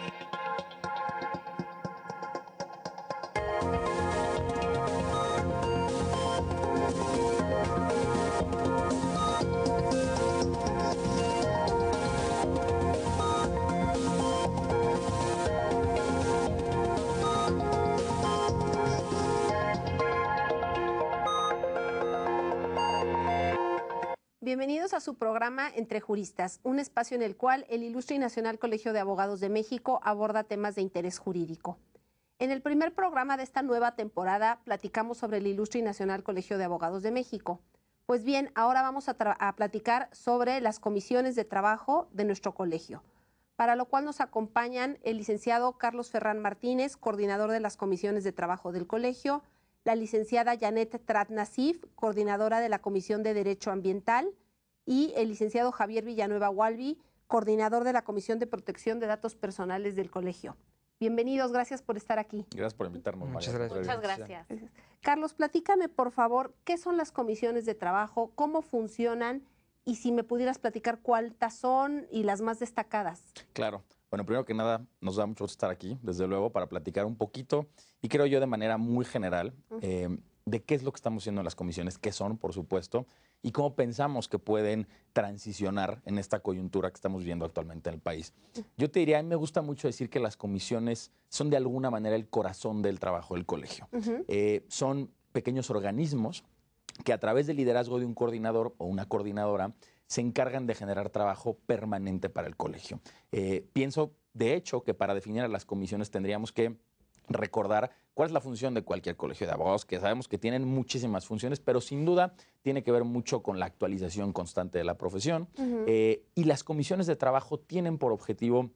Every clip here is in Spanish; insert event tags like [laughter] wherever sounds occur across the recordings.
Thank you. Bienvenidos a su programa Entre Juristas, un espacio en el cual el Ilustre y Nacional Colegio de Abogados de México aborda temas de interés jurídico. En el primer programa de esta nueva temporada platicamos sobre el Ilustre y Nacional Colegio de Abogados de México. Pues bien, ahora vamos a, platicar sobre las comisiones de trabajo de nuestro colegio para lo cual nos acompañan el licenciado Carlos Ferrán Martínez, coordinador de las comisiones de trabajo del colegio, la licenciada Janet Tratnasif, coordinadora de la Comisión de Derecho Ambiental, y el licenciado Javier Villanueva walby coordinador de la Comisión de Protección de Datos Personales del Colegio. Bienvenidos, gracias por estar aquí. Gracias por invitarnos. Muchas María. gracias. Muchas gracias. Carlos, platícame por favor qué son las comisiones de trabajo, cómo funcionan y si me pudieras platicar cuántas son y las más destacadas. Claro. Bueno, primero que nada, nos da mucho gusto estar aquí, desde luego, para platicar un poquito y creo yo de manera muy general eh, de qué es lo que estamos haciendo en las comisiones, qué son, por supuesto, y cómo pensamos que pueden transicionar en esta coyuntura que estamos viviendo actualmente en el país. Yo te diría, a mí me gusta mucho decir que las comisiones son de alguna manera el corazón del trabajo del colegio. Eh, son pequeños organismos que a través del liderazgo de un coordinador o una coordinadora se encargan de generar trabajo permanente para el colegio. Eh, pienso, de hecho, que para definir a las comisiones tendríamos que recordar cuál es la función de cualquier colegio de abogados, que sabemos que tienen muchísimas funciones, pero sin duda tiene que ver mucho con la actualización constante de la profesión. Eh, y las comisiones de trabajo tienen por objetivo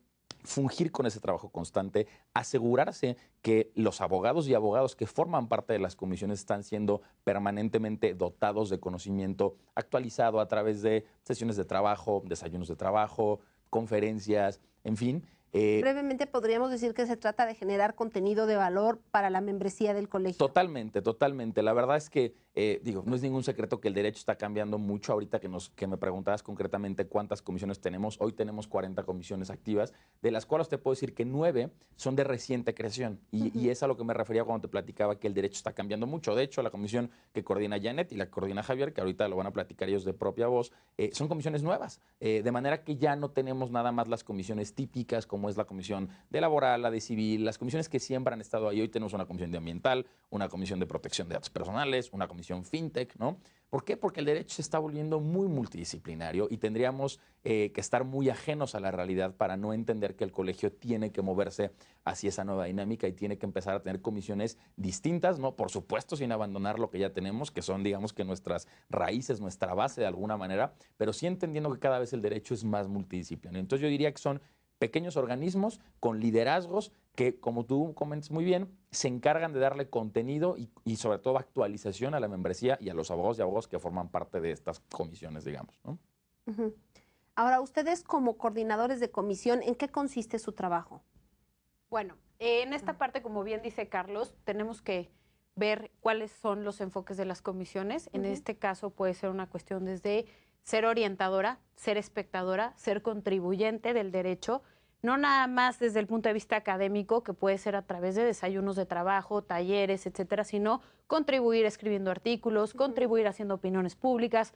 fungir con ese trabajo constante, asegurarse que los abogados y abogados que forman parte de las comisiones están siendo permanentemente dotados de conocimiento actualizado a través de sesiones de trabajo, desayunos de trabajo, conferencias, en fin, eh, Brevemente podríamos decir que se trata de generar contenido de valor para la membresía del colegio. Totalmente, totalmente. La verdad es que, eh, digo, no es ningún secreto que el derecho está cambiando mucho ahorita que, nos, que me preguntabas concretamente cuántas comisiones tenemos. Hoy tenemos 40 comisiones activas, de las cuales te puedo decir que 9 son de reciente creación. Y, es a lo que me refería cuando te platicaba que el derecho está cambiando mucho. De hecho, la comisión que coordina Janet y la que coordina Javier, que ahorita lo van a platicar ellos de propia voz, eh, son comisiones nuevas. de manera que ya no tenemos nada más las comisiones típicas como como es la Comisión de Laboral, la de Civil, las comisiones que siempre han estado ahí. Hoy tenemos una Comisión de Ambiental, una Comisión de Protección de Datos Personales, una Comisión FinTech, ¿no? ¿Por qué? Porque el derecho se está volviendo muy multidisciplinario y tendríamos eh, que estar muy ajenos a la realidad para no entender que el colegio tiene que moverse hacia esa nueva dinámica y tiene que empezar a tener comisiones distintas, ¿no? Por supuesto, sin abandonar lo que ya tenemos, que son, digamos, que nuestras raíces, nuestra base de alguna manera, pero sí entendiendo que cada vez el derecho es más multidisciplinario. Entonces yo diría que son pequeños organismos con liderazgos que, como tú comentas muy bien, se encargan de darle contenido y, sobre todo actualización a la membresía y a los abogados y abogados que forman parte de estas comisiones, digamos. Ahora, ustedes como coordinadores de comisión, ¿en qué consiste su trabajo? Bueno, en esta parte, como bien dice Carlos, tenemos que ver cuáles son los enfoques de las comisiones. En este caso puede ser una cuestión desde ser orientadora, ser espectadora, ser contribuyente del derecho, no nada más desde el punto de vista académico, que puede ser a través de desayunos de trabajo, talleres, etcétera, sino contribuir escribiendo artículos, contribuir haciendo opiniones públicas,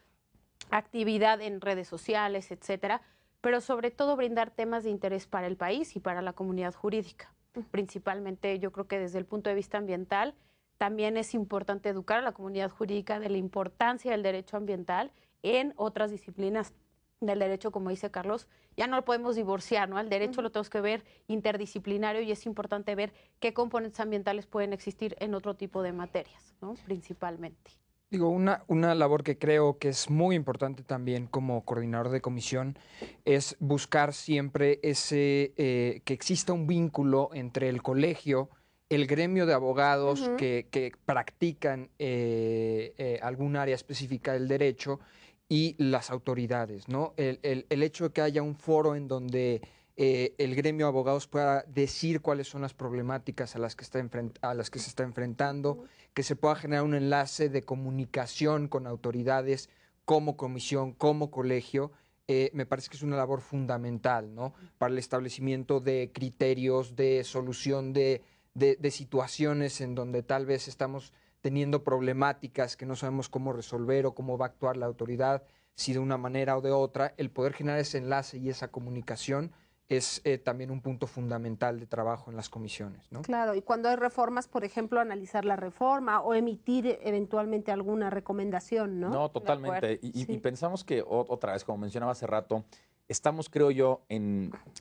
actividad en redes sociales, etcétera, pero sobre todo brindar temas de interés para el país y para la comunidad jurídica. Principalmente, yo creo que desde el punto de vista ambiental, también es importante educar a la comunidad jurídica de la importancia del derecho ambiental en otras disciplinas del derecho, como dice Carlos, ya no lo podemos divorciar, ¿no? El derecho lo tenemos que ver interdisciplinario y es importante ver qué componentes ambientales pueden existir en otro tipo de materias, ¿no? Principalmente. Digo, una, una labor que creo que es muy importante también como coordinador de comisión es buscar siempre ese, eh, que exista un vínculo entre el colegio, el gremio de abogados que, practican eh, eh, algún área específica del derecho y las autoridades, ¿no? El, hecho de que haya un foro en donde eh, el gremio de abogados pueda decir cuáles son las problemáticas a las, que está a las que se está enfrentando, que se pueda generar un enlace de comunicación con autoridades como comisión, como colegio, me parece que es una labor fundamental ¿no? para el establecimiento de criterios de solución de de, situaciones en donde tal vez estamos teniendo problemáticas que no sabemos cómo resolver o cómo va a actuar la autoridad, si de una manera o de otra, el poder generar ese enlace y esa comunicación es eh, también un punto fundamental de trabajo en las comisiones. ¿no? Claro, y cuando hay reformas, por ejemplo, analizar la reforma o emitir eh, eventualmente alguna recomendación, ¿no? No, totalmente. Y, y, pensamos que otra vez, como mencionaba hace rato, estamos, creo yo,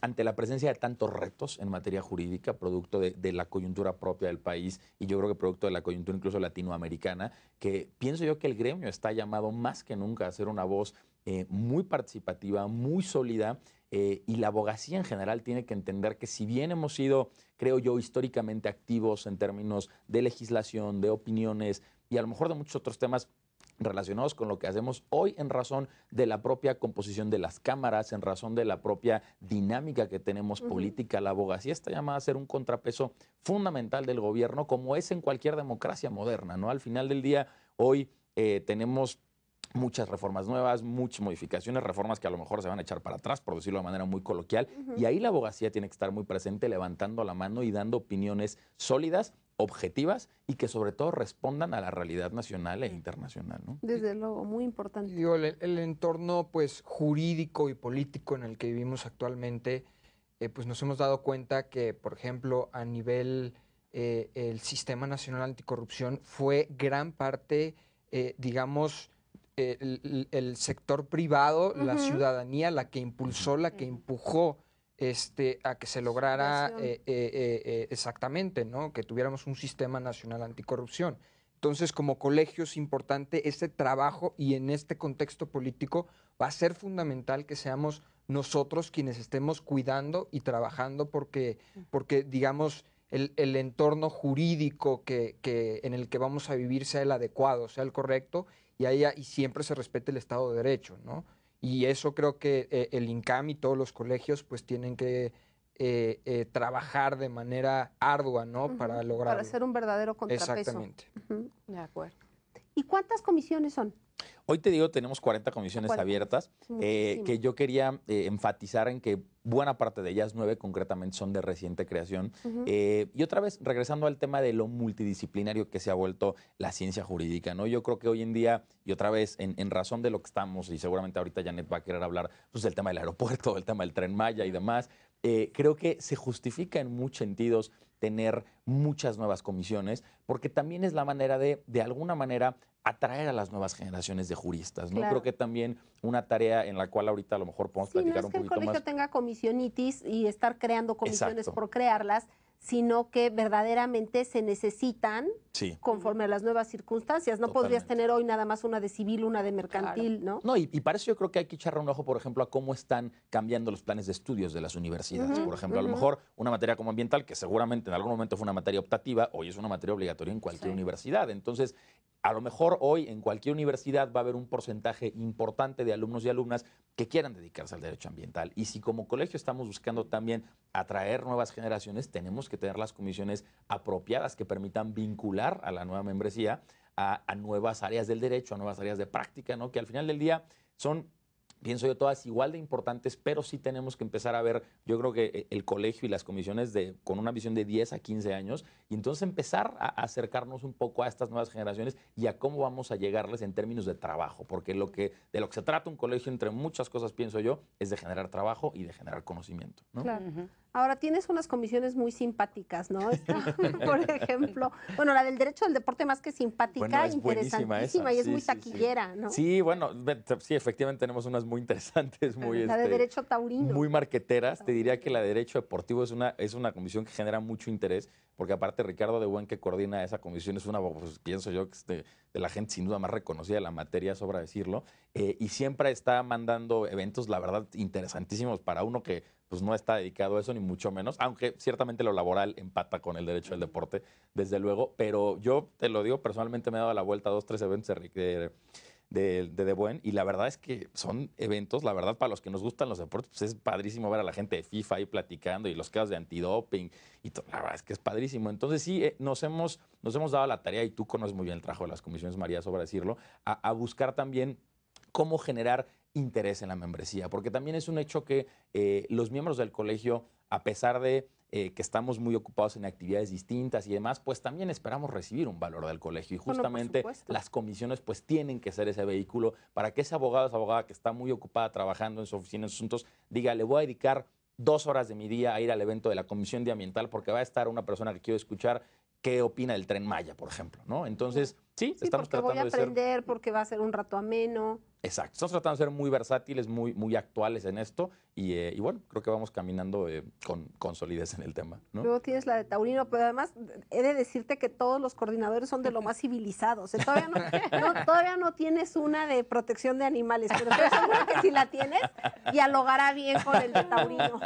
ante la presencia de tantos retos en materia jurídica, producto de, la coyuntura propia del país y yo creo que producto de la coyuntura incluso latinoamericana, que pienso yo que el gremio está llamado más que nunca a ser una voz eh, muy participativa, muy sólida. Eh, y la abogacía en general tiene que entender que si bien hemos sido, creo yo, históricamente activos en términos de legislación, de opiniones y a lo mejor de muchos otros temas, relacionados con lo que hacemos hoy en razón de la propia composición de las cámaras, en razón de la propia dinámica que tenemos política, la abogacía está llamada a ser un contrapeso fundamental del gobierno, como es en cualquier democracia moderna, ¿no? Al final del día, hoy eh, tenemos muchas reformas nuevas, muchas modificaciones, reformas que a lo mejor se van a echar para atrás, por decirlo de manera muy coloquial. Y ahí la abogacía tiene que estar muy presente, levantando la mano y dando opiniones sólidas objetivas y que sobre todo respondan a la realidad nacional e internacional. Desde luego, muy importante. el, entorno pues, jurídico y político en el que vivimos actualmente, eh, pues nos hemos dado cuenta que, por ejemplo, a nivel del eh, el Sistema Nacional Anticorrupción fue gran parte, eh, digamos, el, sector privado, la ciudadanía, la que impulsó, la que empujó este, a que se lograra eh, eh, eh, exactamente, ¿no? Que tuviéramos un sistema nacional anticorrupción. Entonces, como colegio es importante ese trabajo y en este contexto político va a ser fundamental que seamos nosotros quienes estemos cuidando y trabajando porque, digamos, el, entorno jurídico que, en el que vamos a vivir sea el adecuado, sea el correcto y, haya, y siempre se respete el Estado de Derecho, ¿no? Y eso creo que eh, el INCAM y todos los colegios pues tienen que eh, eh, trabajar de manera ardua, ¿no? Para lograr. Para ser un verdadero contrapeso. Exactamente. De acuerdo. ¿Y cuántas comisiones son? Hoy te digo, tenemos 40 comisiones abiertas, eh, que yo quería eh, enfatizar en que buena parte de ellas, nueve concretamente, son de reciente creación. Eh, y otra vez, regresando al tema de lo multidisciplinario que se ha vuelto la ciencia jurídica, ¿no? Yo creo que hoy en día, y otra vez, en, razón de lo que estamos, y seguramente ahorita Janet va a querer hablar pues, del tema del aeropuerto, [laughs] del tema del tren Maya y demás, creo que se justifica en muchos sentidos tener muchas nuevas comisiones, porque también es la manera de, de alguna manera, atraer a las nuevas generaciones de juristas. ¿no? Creo que también una tarea en la cual ahorita a lo mejor podemos platicar no es un que el colegio tenga comisionitis y estar creando comisiones por crearlas, sino que verdaderamente se necesitan conforme a las nuevas circunstancias. No podrías tener hoy nada más una de civil, una de mercantil, ¿no? No, y, para eso yo creo que hay que echarle un ojo, por ejemplo, a cómo están cambiando los planes de estudios de las universidades. por ejemplo, a lo mejor una materia como ambiental, que seguramente en algún momento fue una materia optativa, hoy es una materia obligatoria en cualquier universidad. Entonces, a lo mejor hoy en cualquier universidad va a haber un porcentaje importante de alumnos y alumnas que quieran dedicarse al derecho ambiental. Y si como colegio estamos buscando también atraer nuevas generaciones, tenemos que tener las comisiones apropiadas que permitan vincular a la nueva membresía a, nuevas áreas del derecho, a nuevas áreas de práctica, ¿no? Que al final del día son pienso yo, todas igual de importantes, pero sí tenemos que empezar a ver, yo creo que eh, el colegio y las comisiones de, con una visión de 10 a 15 años, y entonces empezar a acercarnos un poco a estas nuevas generaciones y a cómo vamos a llegarles en términos de trabajo, porque lo que, de lo que se trata un colegio, entre muchas cosas, pienso yo, es de generar trabajo y de generar conocimiento. ¿no? Claro. Ahora tienes unas comisiones muy simpáticas, ¿no? [laughs] por ejemplo, bueno, la del derecho del deporte más que simpática, interesantísima y es muy taquillera, ¿no? Sí, bueno, sí, efectivamente tenemos unas muy interesantes, muy la de este, derecho taurino, muy marqueteras. Te diría que la de derecho deportivo es una es una comisión que genera mucho interés, porque aparte Ricardo de Buen que coordina esa comisión es una, pues, pienso yo, de, de la gente sin duda más reconocida de la materia, sobra decirlo, eh, y siempre está mandando eventos, la verdad, interesantísimos para uno que pues no está dedicado a eso, ni mucho menos, aunque ciertamente lo laboral empata con el derecho del deporte, desde luego, pero yo te lo digo, personalmente me he dado la vuelta a dos, tres eventos de, de, de, Buen, y la verdad es que son eventos, la verdad, para los que nos gustan los deportes, pues es padrísimo ver a la gente de FIFA ahí platicando y los casos de antidoping, y todo, la verdad es que es padrísimo. Entonces sí, eh, nos, hemos, nos hemos dado la tarea, y tú conoces muy bien el trabajo de las comisiones María, sobre decirlo, a buscar también cómo generar interés en la membresía, porque también es un hecho que eh, los miembros del colegio, a pesar de eh, que estamos muy ocupados en actividades distintas y demás, pues también esperamos recibir un valor del colegio y justamente las comisiones pues tienen que ser ese vehículo para que ese abogado, esa abogada que está muy ocupada trabajando en su oficina, en asuntos, diga, le voy a dedicar dos horas de mi día a ir al evento de la Comisión de Ambiental porque va a estar una persona que quiero escuchar qué opina del tren Maya, por ejemplo, ¿no? Entonces, sí, sí estamos porque voy a aprender, porque va a ser un rato ameno. Exacto. Estamos tratando de ser muy versátiles, muy, muy actuales en esto y, eh, bueno, creo que vamos caminando eh, con, solidez en el tema. Luego tienes la de Taurino, pero además he de decirte que todos los coordinadores son de lo más civilizados. ¿eh? todavía, no, todavía no tienes una de protección de animales, pero estoy seguro que si la tienes, dialogará bien con el de Taurino.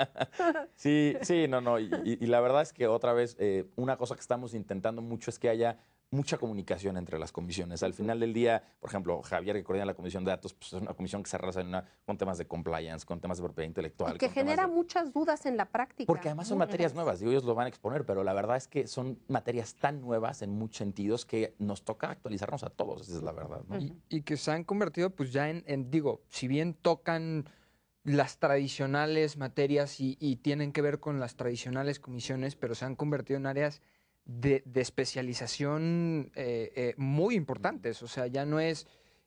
Sí, sí, no, no. Y, la verdad es que otra vez, una cosa que estamos intentando mucho es que haya mucha comunicación entre las comisiones. Al final del día, por ejemplo, Javier, que coordina la comisión de datos, pues es una comisión que se relaciona con temas de compliance, con temas de propiedad intelectual. Y que genera muchas dudas en la práctica. Porque además son materias nuevas, digo, ellos lo van a exponer, pero la verdad es que son materias tan nuevas en muchos sentidos que nos toca actualizarnos a todos, esa es la verdad. Y, que se han convertido, pues ya en, digo, si bien tocan las tradicionales materias y tienen que ver con las tradicionales comisiones, pero se han convertido en áreas de, especialización eh, eh, muy importantes. O sea, ya no es,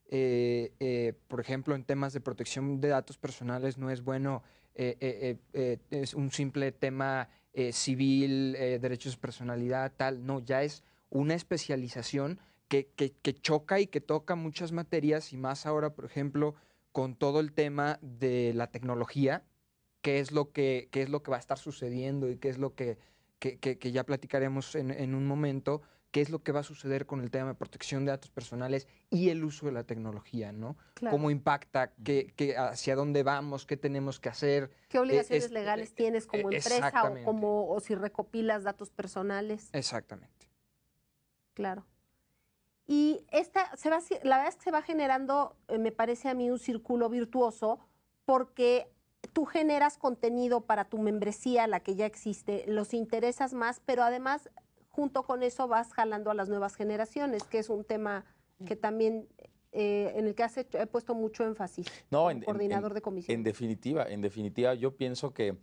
eh, por ejemplo, en temas de protección de datos personales, no es bueno, es un simple tema civil, derechos de personalidad, tal. No, ya es una especialización que, choca y que toca muchas materias y más ahora, por ejemplo, con todo el tema de la tecnología, qué es lo que, qué es lo que va a estar sucediendo y qué es lo que que, ya platicaremos en, un momento, qué es lo que va a suceder con el tema de protección de datos personales y el uso de la tecnología, ¿no? ¿Cómo impacta? Qué, ¿Hacia dónde vamos? ¿Qué tenemos que hacer? ¿Qué eh, obligaciones legales eh, tienes como e, empresa o, como, o si recopilas datos personales? Exactamente. Claro. Y esta, se va, la verdad es que se va generando, eh, me parece a mí, un círculo virtuoso porque tú generas contenido para tu membresía, la que ya existe, los interesas más, pero además junto con eso vas jalando a las nuevas generaciones, que es un tema que también eh, en el que has he puesto mucho énfasis. No, en, coordinador de comisión. En definitiva, en definitiva, yo pienso que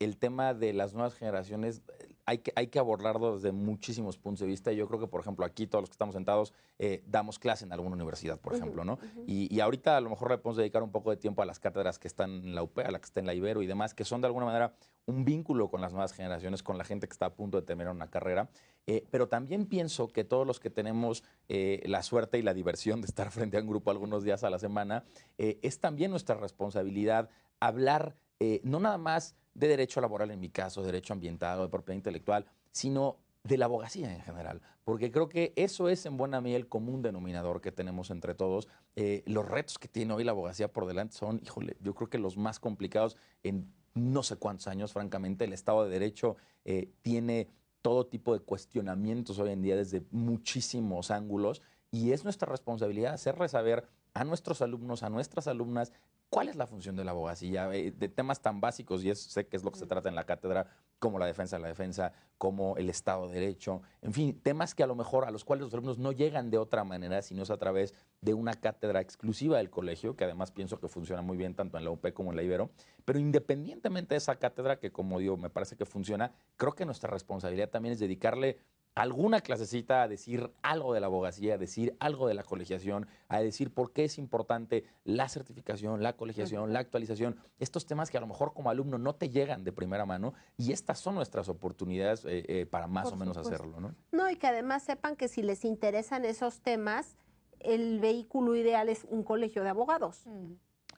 el tema de las nuevas generaciones hay que, abordarlo desde muchísimos puntos de vista. Yo creo que, por ejemplo, aquí todos los que estamos sentados eh, damos clase en alguna universidad, por ejemplo, ¿no? y, ahorita a lo mejor le podemos dedicar un poco de tiempo a las cátedras que están en la UPE, a la que está en la Ibero y demás, que son de alguna manera un vínculo con las nuevas generaciones, con la gente que está a punto de terminar una carrera. Eh, pero también pienso que todos los que tenemos eh, la suerte y la diversión de estar [laughs] frente a un grupo algunos días a la semana, es también nuestra responsabilidad hablar, no nada más de derecho laboral en mi caso, de derecho ambiental de propiedad intelectual, sino de la abogacía en general, porque creo que eso es en buena medida el común denominador que tenemos entre todos. Eh, los retos que tiene hoy la abogacía por delante son, híjole, yo creo que los más complicados en no sé cuántos años, francamente, el Estado de Derecho eh, tiene todo tipo de cuestionamientos hoy en día desde muchísimos ángulos y es nuestra responsabilidad hacerle saber a nuestros alumnos, a nuestras alumnas, ¿Cuál es la función de la abogacía? Eh, de temas tan básicos, y sé que es lo que se mm. trata en la cátedra, como la defensa de la defensa, como el Estado de Derecho, en fin, temas que a lo mejor a los cuales los alumnos no llegan de otra manera, sino es a través de una cátedra exclusiva del colegio, que además pienso que funciona muy bien tanto en la UP como en la Ibero, pero independientemente de esa cátedra, que como digo, me parece que funciona, creo que nuestra responsabilidad también es dedicarle alguna clasecita a decir algo de la abogacía, a decir algo de la colegiación, a decir por qué es importante la certificación, la colegiación, la actualización, estos temas que a lo mejor como alumno no te llegan de primera mano y estas son nuestras oportunidades eh, eh, para más o menos hacerlo, ¿no? No, y que además sepan que si les interesan esos temas, el vehículo ideal es un colegio de abogados. Mm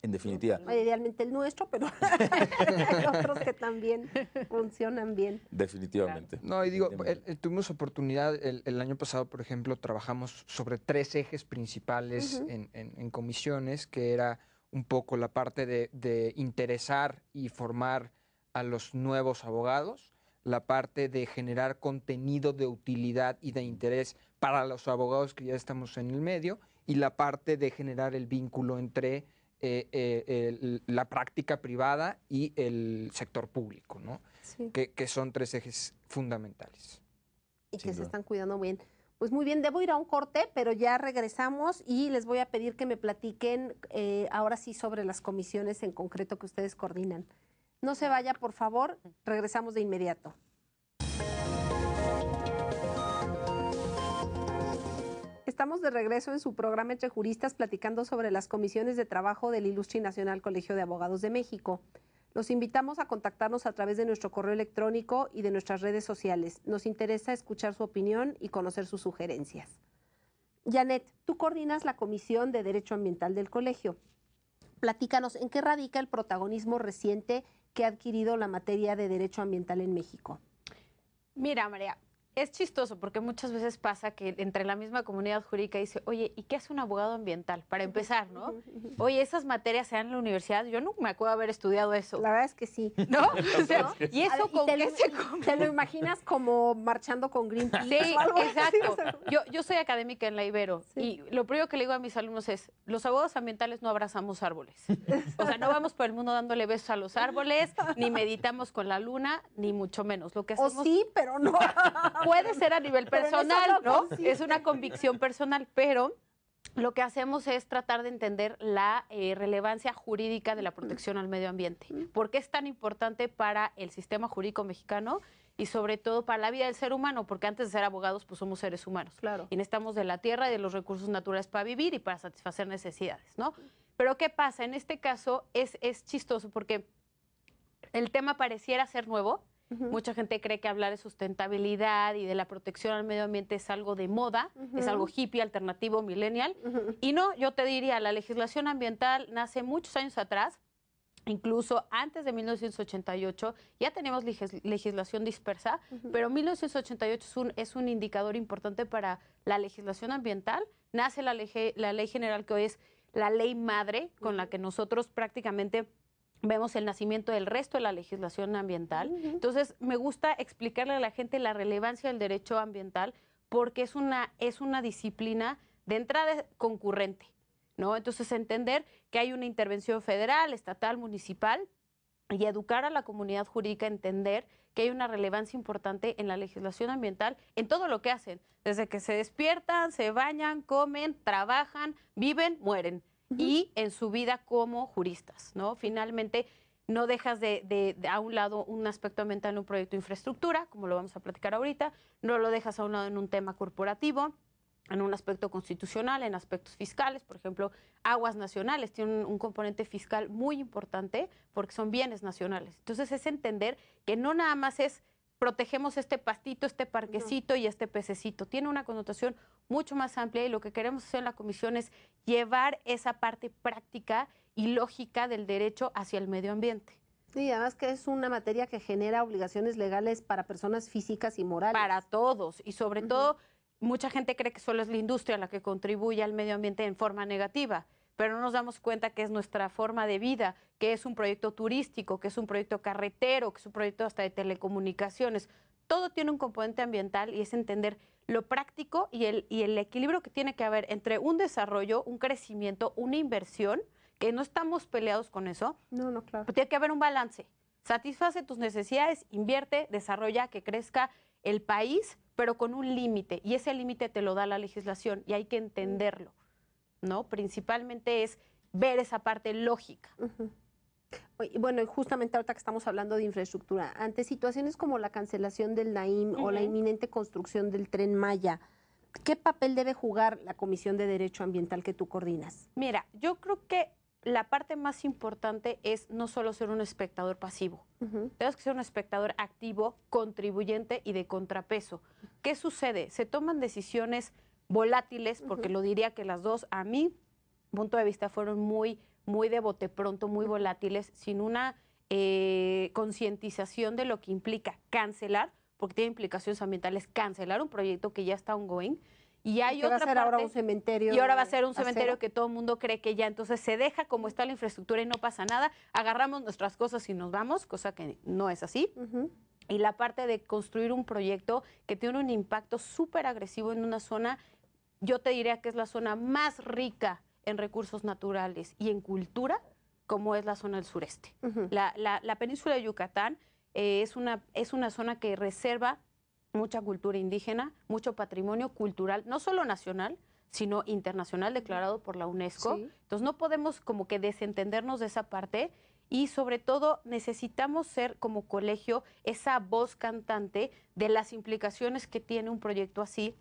en definitiva. idealmente el nuestro, pero [laughs] hay otros que también funcionan bien. Definitivamente. No, y digo, tuvimos oportunidad, el, año pasado, por ejemplo, trabajamos sobre tres ejes principales en, comisiones, que era un poco la parte de, de interesar y formar a los nuevos abogados, la parte de generar contenido de utilidad y de interés para los abogados que ya estamos en el medio, y la parte de generar el vínculo entre eh, eh, la práctica privada y el sector público, ¿no? Que, son tres ejes fundamentales. Y que se están cuidando bien. Pues muy bien, debo ir a un corte, pero ya regresamos y les voy a pedir que me platiquen eh, ahora sí sobre las comisiones en concreto que ustedes coordinan. No se vaya, por favor, regresamos de inmediato. Estamos de regreso en su programa Entre Juristas platicando sobre las comisiones de trabajo del Ilustre Nacional Colegio de Abogados de México. Los invitamos a contactarnos a través de nuestro correo electrónico y de nuestras redes sociales. Nos interesa escuchar su opinión y conocer sus sugerencias. Janet, tú coordinas la Comisión de Derecho Ambiental del Colegio. Platícanos en qué radica el protagonismo reciente que ha adquirido la materia de derecho ambiental en México. Mira, María, es chistoso porque muchas veces pasa que entre la misma comunidad jurídica dice, oye, ¿y qué hace un abogado ambiental? Para empezar, ¿no? Oye, esas materias se dan en la universidad, yo nunca me acuerdo haber estudiado eso. La verdad es que sí. ¿No? [laughs] ¿Y eso con te qué lo, se Te lo imaginas como marchando con Greenpeace [laughs] sí, exacto. Yo, yo soy académica en la Ibero y lo primero que le digo a mis alumnos es, los abogados ambientales no abrazamos árboles. O sea, no vamos por el mundo dándole besos a los árboles, ni meditamos con la luna, ni mucho menos. Lo que O sí, pero no. [laughs] puede ser a nivel personal, ¿no? Es una convicción personal, pero lo que hacemos es tratar de entender la eh, relevancia jurídica de la protección al medio ambiente. ¿Por qué es tan importante para el sistema jurídico mexicano? y sobre todo para la vida del ser humano, porque antes de ser abogados, pues somos seres humanos. Claro. Y necesitamos de la tierra y de los recursos naturales para vivir y para satisfacer necesidades, ¿no? Pero ¿qué pasa? En este caso es, es chistoso porque el tema pareciera ser nuevo, Mucha gente cree que hablar de sustentabilidad y de la protección al medio ambiente es algo de moda, es algo hippie, alternativo, millennial. Y no, yo te diría, la legislación ambiental nace muchos años atrás, Incluso antes de 1988 ya tenemos legislación dispersa, pero 1988 es un, es un, indicador importante para la legislación ambiental. Nace la, ley general que hoy es la ley madre, con la que nosotros prácticamente vemos el nacimiento del resto de la legislación ambiental. Entonces, me gusta explicarle a la gente la relevancia del derecho ambiental porque es una, es una disciplina de entrada concurrente, ¿no? Entonces, entender que hay una intervención federal, estatal, municipal y educar a la comunidad jurídica a entender que hay una relevancia importante en la legislación ambiental, en todo lo que hacen, desde que se despiertan, se bañan, comen, trabajan, viven, mueren y en su vida como juristas, ¿no? Finalmente, no dejas de, a un lado un aspecto ambiental en un proyecto de infraestructura, como lo vamos a platicar ahorita, no lo dejas a un lado en un tema corporativo, en un aspecto constitucional, en aspectos fiscales, por ejemplo, aguas nacionales tienen un componente fiscal muy importante porque son bienes nacionales. Entonces es entender que no nada más es protegemos este pastito, este parquecito y este pececito. Tiene una connotación mucho más amplia y lo que queremos hacer en la comisión es llevar esa parte práctica y lógica del derecho hacia el medio ambiente. Y además que es una materia que genera obligaciones legales para personas físicas y morales. Para todos y sobre todo mucha gente cree que solo es la industria la que contribuye al medio ambiente en forma negativa pero no nos damos cuenta que es nuestra forma de vida, que es un proyecto turístico, que es un proyecto carretero, que es un proyecto hasta de telecomunicaciones. Todo tiene un componente ambiental y es entender lo práctico y el, equilibrio que tiene que haber entre un desarrollo, un crecimiento, una inversión, que no estamos peleados con eso. No, no, claro. tiene que haber un balance. Satisface tus necesidades, invierte, desarrolla, que crezca el país, pero con un límite. Y ese límite te lo da la legislación y hay que mm. entenderlo. ¿no? Principalmente es ver esa parte lógica. Bueno, y Bueno, justamente ahorita que estamos hablando de infraestructura, ante situaciones como la cancelación del Naim o la inminente construcción del tren Maya, ¿qué papel debe jugar la Comisión de Derecho Ambiental que tú coordinas? Mira, yo creo que la parte más importante es no solo ser un espectador pasivo, tenemos que ser un espectador activo, contribuyente y de contrapeso. ¿Qué sucede? Se toman decisiones volátiles, porque lo diría que las dos, a mi punto de vista, fueron muy, muy de bote pronto, muy volátiles, sin una eh, concientización de lo que implica cancelar, porque tiene implicaciones ambientales, cancelar un proyecto que ya está ongoing. Y hay otra va a ser ahora un cementerio. Y ahora va a ser un cementerio que todo el mundo cree que ya. Entonces se deja como está la infraestructura y no pasa nada. Agarramos nuestras cosas y nos vamos, cosa que no es así. Y la parte de construir un proyecto que tiene un impacto súper agresivo en una zona yo te diría que es la zona más rica en recursos naturales y en cultura, como es la zona del sureste. la, península de Yucatán eh, es, una, es una zona que reserva mucha cultura indígena, mucho patrimonio cultural, no solo nacional, sino internacional declarado por la UNESCO. Entonces no podemos como que desentendernos de esa parte y sobre todo necesitamos ser como colegio esa voz cantante de las implicaciones que tiene un proyecto así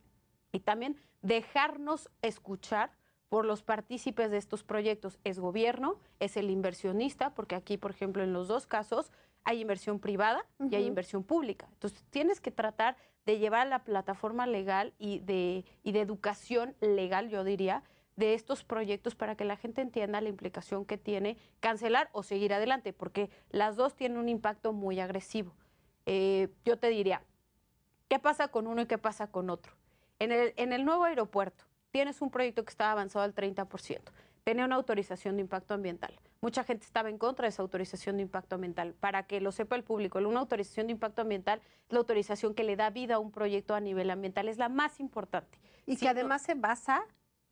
y también dejarnos escuchar por los partícipes de estos proyectos. Es gobierno, es el inversionista, porque aquí, por ejemplo, en los dos casos hay inversión privada y hay inversión pública. Entonces, tienes que tratar de llevar la plataforma legal y de, de educación legal, yo diría, de estos proyectos para que la gente entienda la implicación que tiene cancelar o seguir adelante, porque las dos tienen un impacto muy agresivo. Eh, yo te diría, ¿qué pasa con uno y qué pasa con otro? En el, nuevo aeropuerto tienes un proyecto que está avanzado al 30%, tenía una autorización de impacto ambiental. Mucha gente estaba en contra de esa autorización de impacto ambiental. Para que lo sepa el público, una autorización de impacto ambiental es la autorización que le da vida a un proyecto a nivel ambiental, es la más importante. Y que además se basa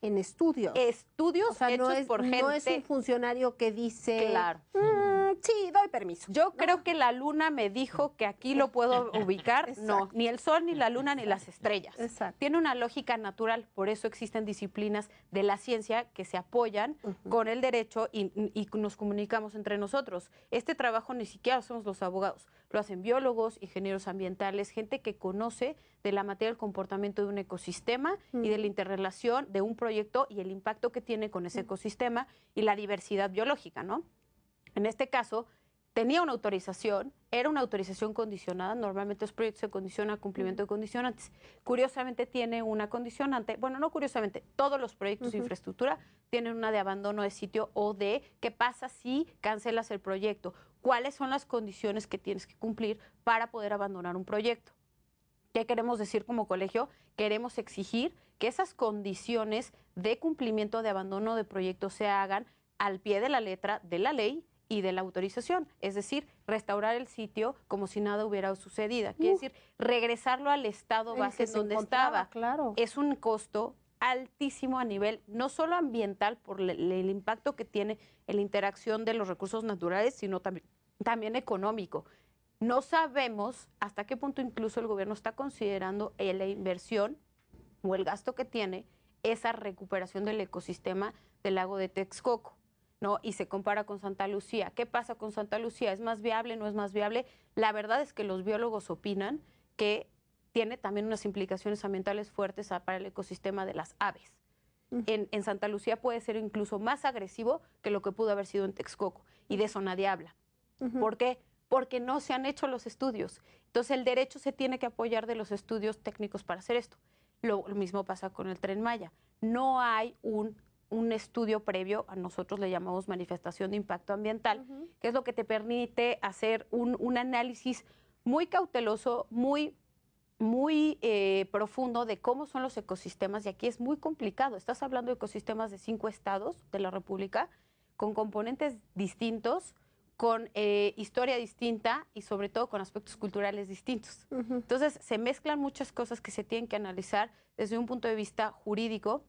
en estudios. Estudios o sea, no es, por gente. No es un funcionario que dice. Claro. Mm, sí, doy permiso. Yo creo que la luna me dijo que aquí lo puedo [laughs] ubicar. No, ni el sol, ni la luna, ni las estrellas. Tiene una lógica natural, por eso existen disciplinas de la ciencia que se apoyan con el derecho y, nos comunicamos entre nosotros. Este trabajo ni siquiera lo hacemos los abogados, lo hacen biólogos, ingenieros ambientales, gente que conoce de la materia del comportamiento de un ecosistema y de la interrelación de un proyecto y el impacto que tiene con ese ecosistema y la diversidad biológica, ¿no? En este caso, tenía una autorización, era una autorización condicionada, normalmente los proyectos se condicionan a cumplimiento de condicionantes. Curiosamente tiene una condicionante, bueno, no curiosamente, todos los proyectos de infraestructura tienen una de abandono de sitio o de qué pasa si cancelas el proyecto, cuáles son las condiciones que tienes que cumplir para poder abandonar un proyecto. ¿Qué queremos decir como colegio? Queremos exigir que esas condiciones de cumplimiento de abandono de proyectos se hagan al pie de la letra de la ley y de la autorización, es decir, restaurar el sitio como si nada hubiera sucedido. Quiere decir, regresarlo al estado base donde estaba. Claro. Es un costo altísimo a nivel no solo ambiental por el, impacto que tiene en la interacción de los recursos naturales, sino también económico. No sabemos hasta qué punto incluso el gobierno está considerando la inversión o el gasto que tiene esa recuperación del ecosistema del lago de Texcoco. Y se compara con Santa Lucía. ¿Qué pasa con Santa Lucía? ¿Es más viable, no es más viable? La verdad es que los biólogos opinan que tiene también unas implicaciones ambientales fuertes para el ecosistema de las aves. En, Santa Lucía puede ser incluso más agresivo que lo que pudo haber sido en Texcoco. Y de eso nadie habla. ¿Por qué? Porque no se han hecho los estudios. Entonces el derecho se tiene que apoyar de los estudios técnicos para hacer esto. lo mismo pasa con el tren Maya. No hay un un estudio previo, a nosotros le llamamos manifestación de impacto ambiental, que es lo que te permite hacer un, análisis muy cauteloso, muy muy eh, profundo de cómo son los ecosistemas y aquí es muy complicado. Estás hablando de ecosistemas de cinco estados de la República con componentes distintos, con eh, historia distinta y sobre todo con aspectos culturales distintos. Entonces se mezclan muchas cosas que se tienen que analizar desde un punto de vista jurídico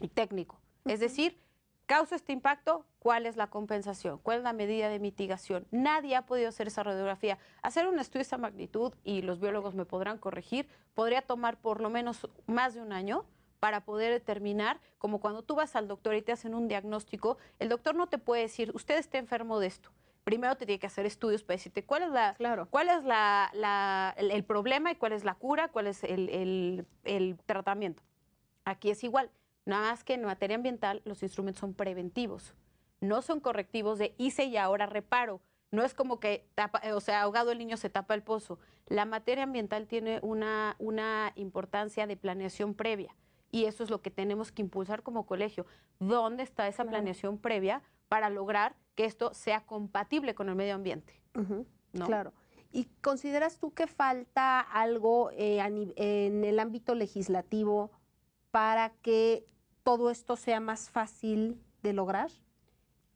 y técnico. Es decir, causa este impacto, ¿cuál es la compensación? ¿Cuál es la medida de mitigación? Nadie ha podido hacer esa radiografía. Hacer un estudio de esa magnitud, y los biólogos me podrán corregir, podría tomar por lo menos más de un año para poder determinar, como cuando tú vas al doctor y te hacen un diagnóstico, el doctor no te puede decir, usted está enfermo de esto. Primero te tiene que hacer estudios para decirte cuál es, la, claro. cuál es la, el, problema y cuál es la cura, cuál es el, el tratamiento. Aquí es igual Nada más que en materia ambiental los instrumentos son preventivos, no son correctivos de hice y ahora reparo. No es como que, o sea, ahogado el niño se tapa el pozo. La materia ambiental tiene una, una importancia de planeación previa y eso es lo que tenemos que impulsar como colegio. ¿Dónde está esa planeación previa para lograr que esto sea compatible con el medio ambiente? Claro. ¿Y consideras tú que falta algo eh, en el ámbito legislativo para que todo esto sea más fácil de lograr?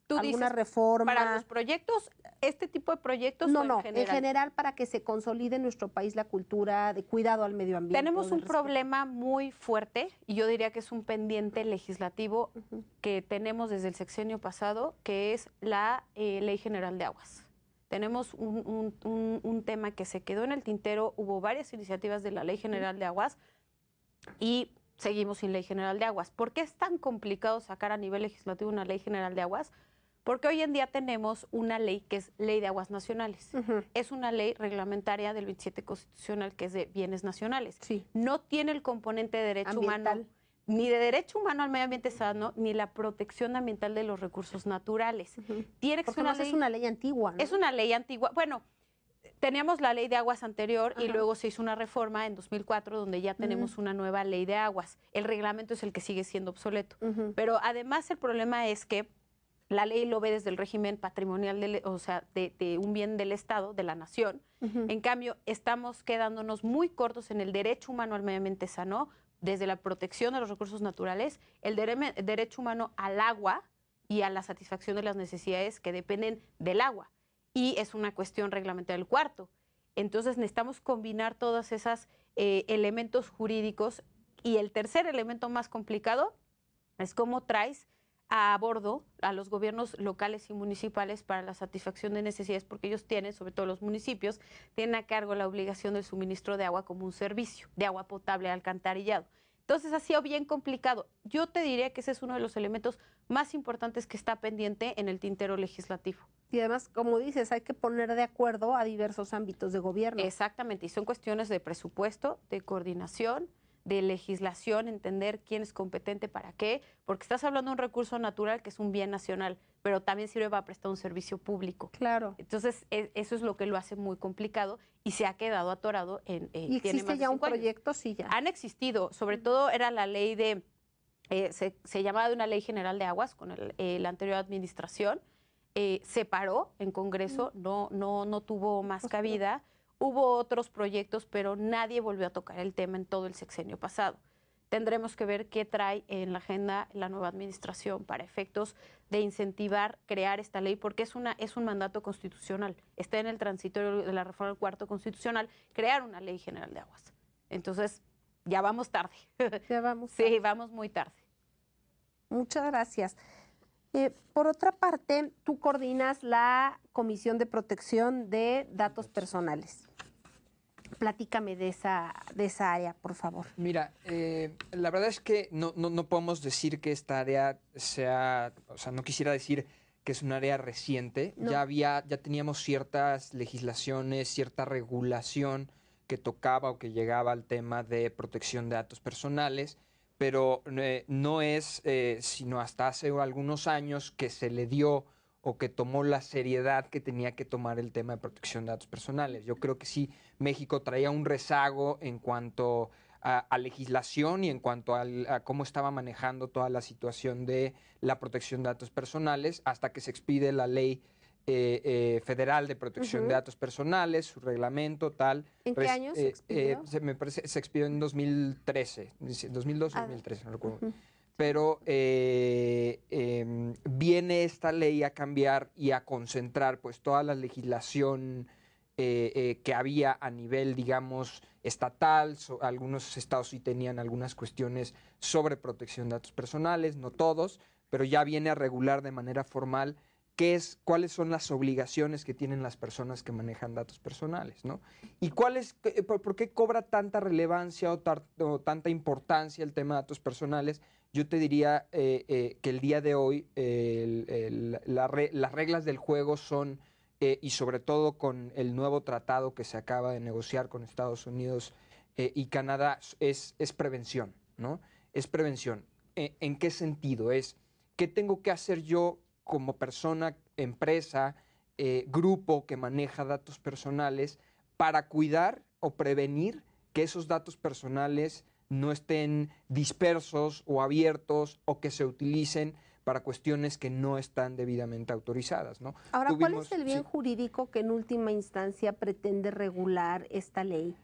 ¿Tú ¿Alguna Una reforma? Para los proyectos, este tipo de proyectos. No, en no, general? en general para que se consolide en nuestro país la cultura de cuidado al medio ambiente. Tenemos un problema muy fuerte y yo diría que es un pendiente legislativo que tenemos desde el sexenio pasado, que es la eh, Ley General de Aguas. Tenemos un, tema que se quedó en el tintero, hubo varias iniciativas de la Ley General de Aguas y seguimos sin ley general de aguas. ¿Por qué es tan complicado sacar a nivel legislativo una ley general de aguas? Porque hoy en día tenemos una ley que es ley de aguas nacionales. Es una ley reglamentaria del 27 constitucional que es de bienes nacionales. Sí. No tiene el componente de derecho humano, ni de derecho humano al medio ambiente sano, ni la protección ambiental de los recursos naturales. Tiene que una ley, es una ley antigua. Es una ley antigua. Bueno, Teníamos la ley de aguas anterior y luego se hizo una reforma en 2004 donde ya tenemos una nueva ley de aguas. El reglamento es el que sigue siendo obsoleto. Pero además el problema es que la ley lo ve desde el régimen patrimonial, o sea, de, un bien del Estado, de la nación. En cambio, estamos quedándonos muy cortos en el derecho humano al medio ambiente sano, desde la protección de los recursos naturales, el derecho humano al agua y a la satisfacción de las necesidades que dependen del agua y es una cuestión reglamentaria del cuarto. Entonces necesitamos combinar todos esos eh, elementos jurídicos y el tercer elemento más complicado es cómo traes a bordo a los gobiernos locales y municipales para la satisfacción de necesidades, porque ellos tienen, sobre todo los municipios, tienen a cargo la obligación del suministro de agua como un servicio, de agua potable alcantarillado. Entonces ha sido bien complicado. Yo te diría que ese es uno de los elementos más importantes que está pendiente en el tintero legislativo. Y además, como dices, hay que poner de acuerdo a diversos ámbitos de gobierno. Exactamente, y son cuestiones de presupuesto, de coordinación, de legislación, entender quién es competente para qué, porque estás hablando de un recurso natural que es un bien nacional, pero también sirve para prestar un servicio público. Claro. Entonces, e, eso es lo que lo hace muy complicado y se ha quedado atorado en... ¿Y existe ya un proyecto? Sí, ya. Han existido, sobre todo era la ley de... Eh, se, llamaba de una ley general de aguas con el, la anterior administración, eh, se paró en Congreso, no, no, no tuvo más cabida. Hubo otros proyectos, pero nadie volvió a tocar el tema en todo el sexenio pasado. Tendremos que ver qué trae en la agenda la nueva administración para efectos de incentivar crear esta ley, porque es, una, es un mandato constitucional. Está en el transitorio de la reforma del cuarto constitucional, crear una ley general de aguas. Entonces, ya vamos tarde. Ya vamos. [laughs] Tarde. Sí, vamos muy tarde. Muchas gracias. Eh, por otra parte, tú coordinas la Comisión de Protección de Datos Personales. Platícame de esa, área, por favor. Mira, eh, la verdad es que no, podemos decir que esta área sea, o sea, no quisiera decir que es un área reciente. Ya había, ya teníamos ciertas legislaciones, cierta regulación que tocaba o que llegaba al tema de protección de datos personales pero eh, no es eh, sino hasta hace algunos años que se le dio o que tomó la seriedad que tenía que tomar el tema de protección de datos personales. Yo creo que sí, México traía un rezago en cuanto a, legislación y en cuanto a cómo estaba manejando toda la situación de la protección de datos personales hasta que se expide la ley eh, eh, federal de Protección de Datos Personales, su reglamento, tal. ¿En qué año se eh, expidió? se, me expidió en 2013, 2012, 2013, no recuerdo. Pero em, viene esta ley a cambiar y a concentrar pues toda la legislación que había a nivel, digamos, estatal. algunos estados sí tenían algunas cuestiones sobre protección de datos personales, no todos, pero ya viene a regular de manera formal qué es, cuáles son las obligaciones que tienen las personas que manejan datos personales, Y cuál es, por, qué cobra tanta relevancia o, tanta importancia el tema de datos personales. Yo te diría eh, eh, que el día de hoy las reglas del juego son, eh, y sobre todo con el nuevo tratado que se acaba de negociar con Estados Unidos y Canadá, es, es prevención, ¿no? Es prevención. E, ¿En qué sentido? Es, ¿qué tengo que hacer yo como persona, empresa, eh, grupo que maneja datos personales para cuidar o prevenir que esos datos personales no estén dispersos o abiertos o que se utilicen para cuestiones que no están debidamente autorizadas. Ahora, ¿cuál es el bien jurídico que en última instancia pretende regular esta ley?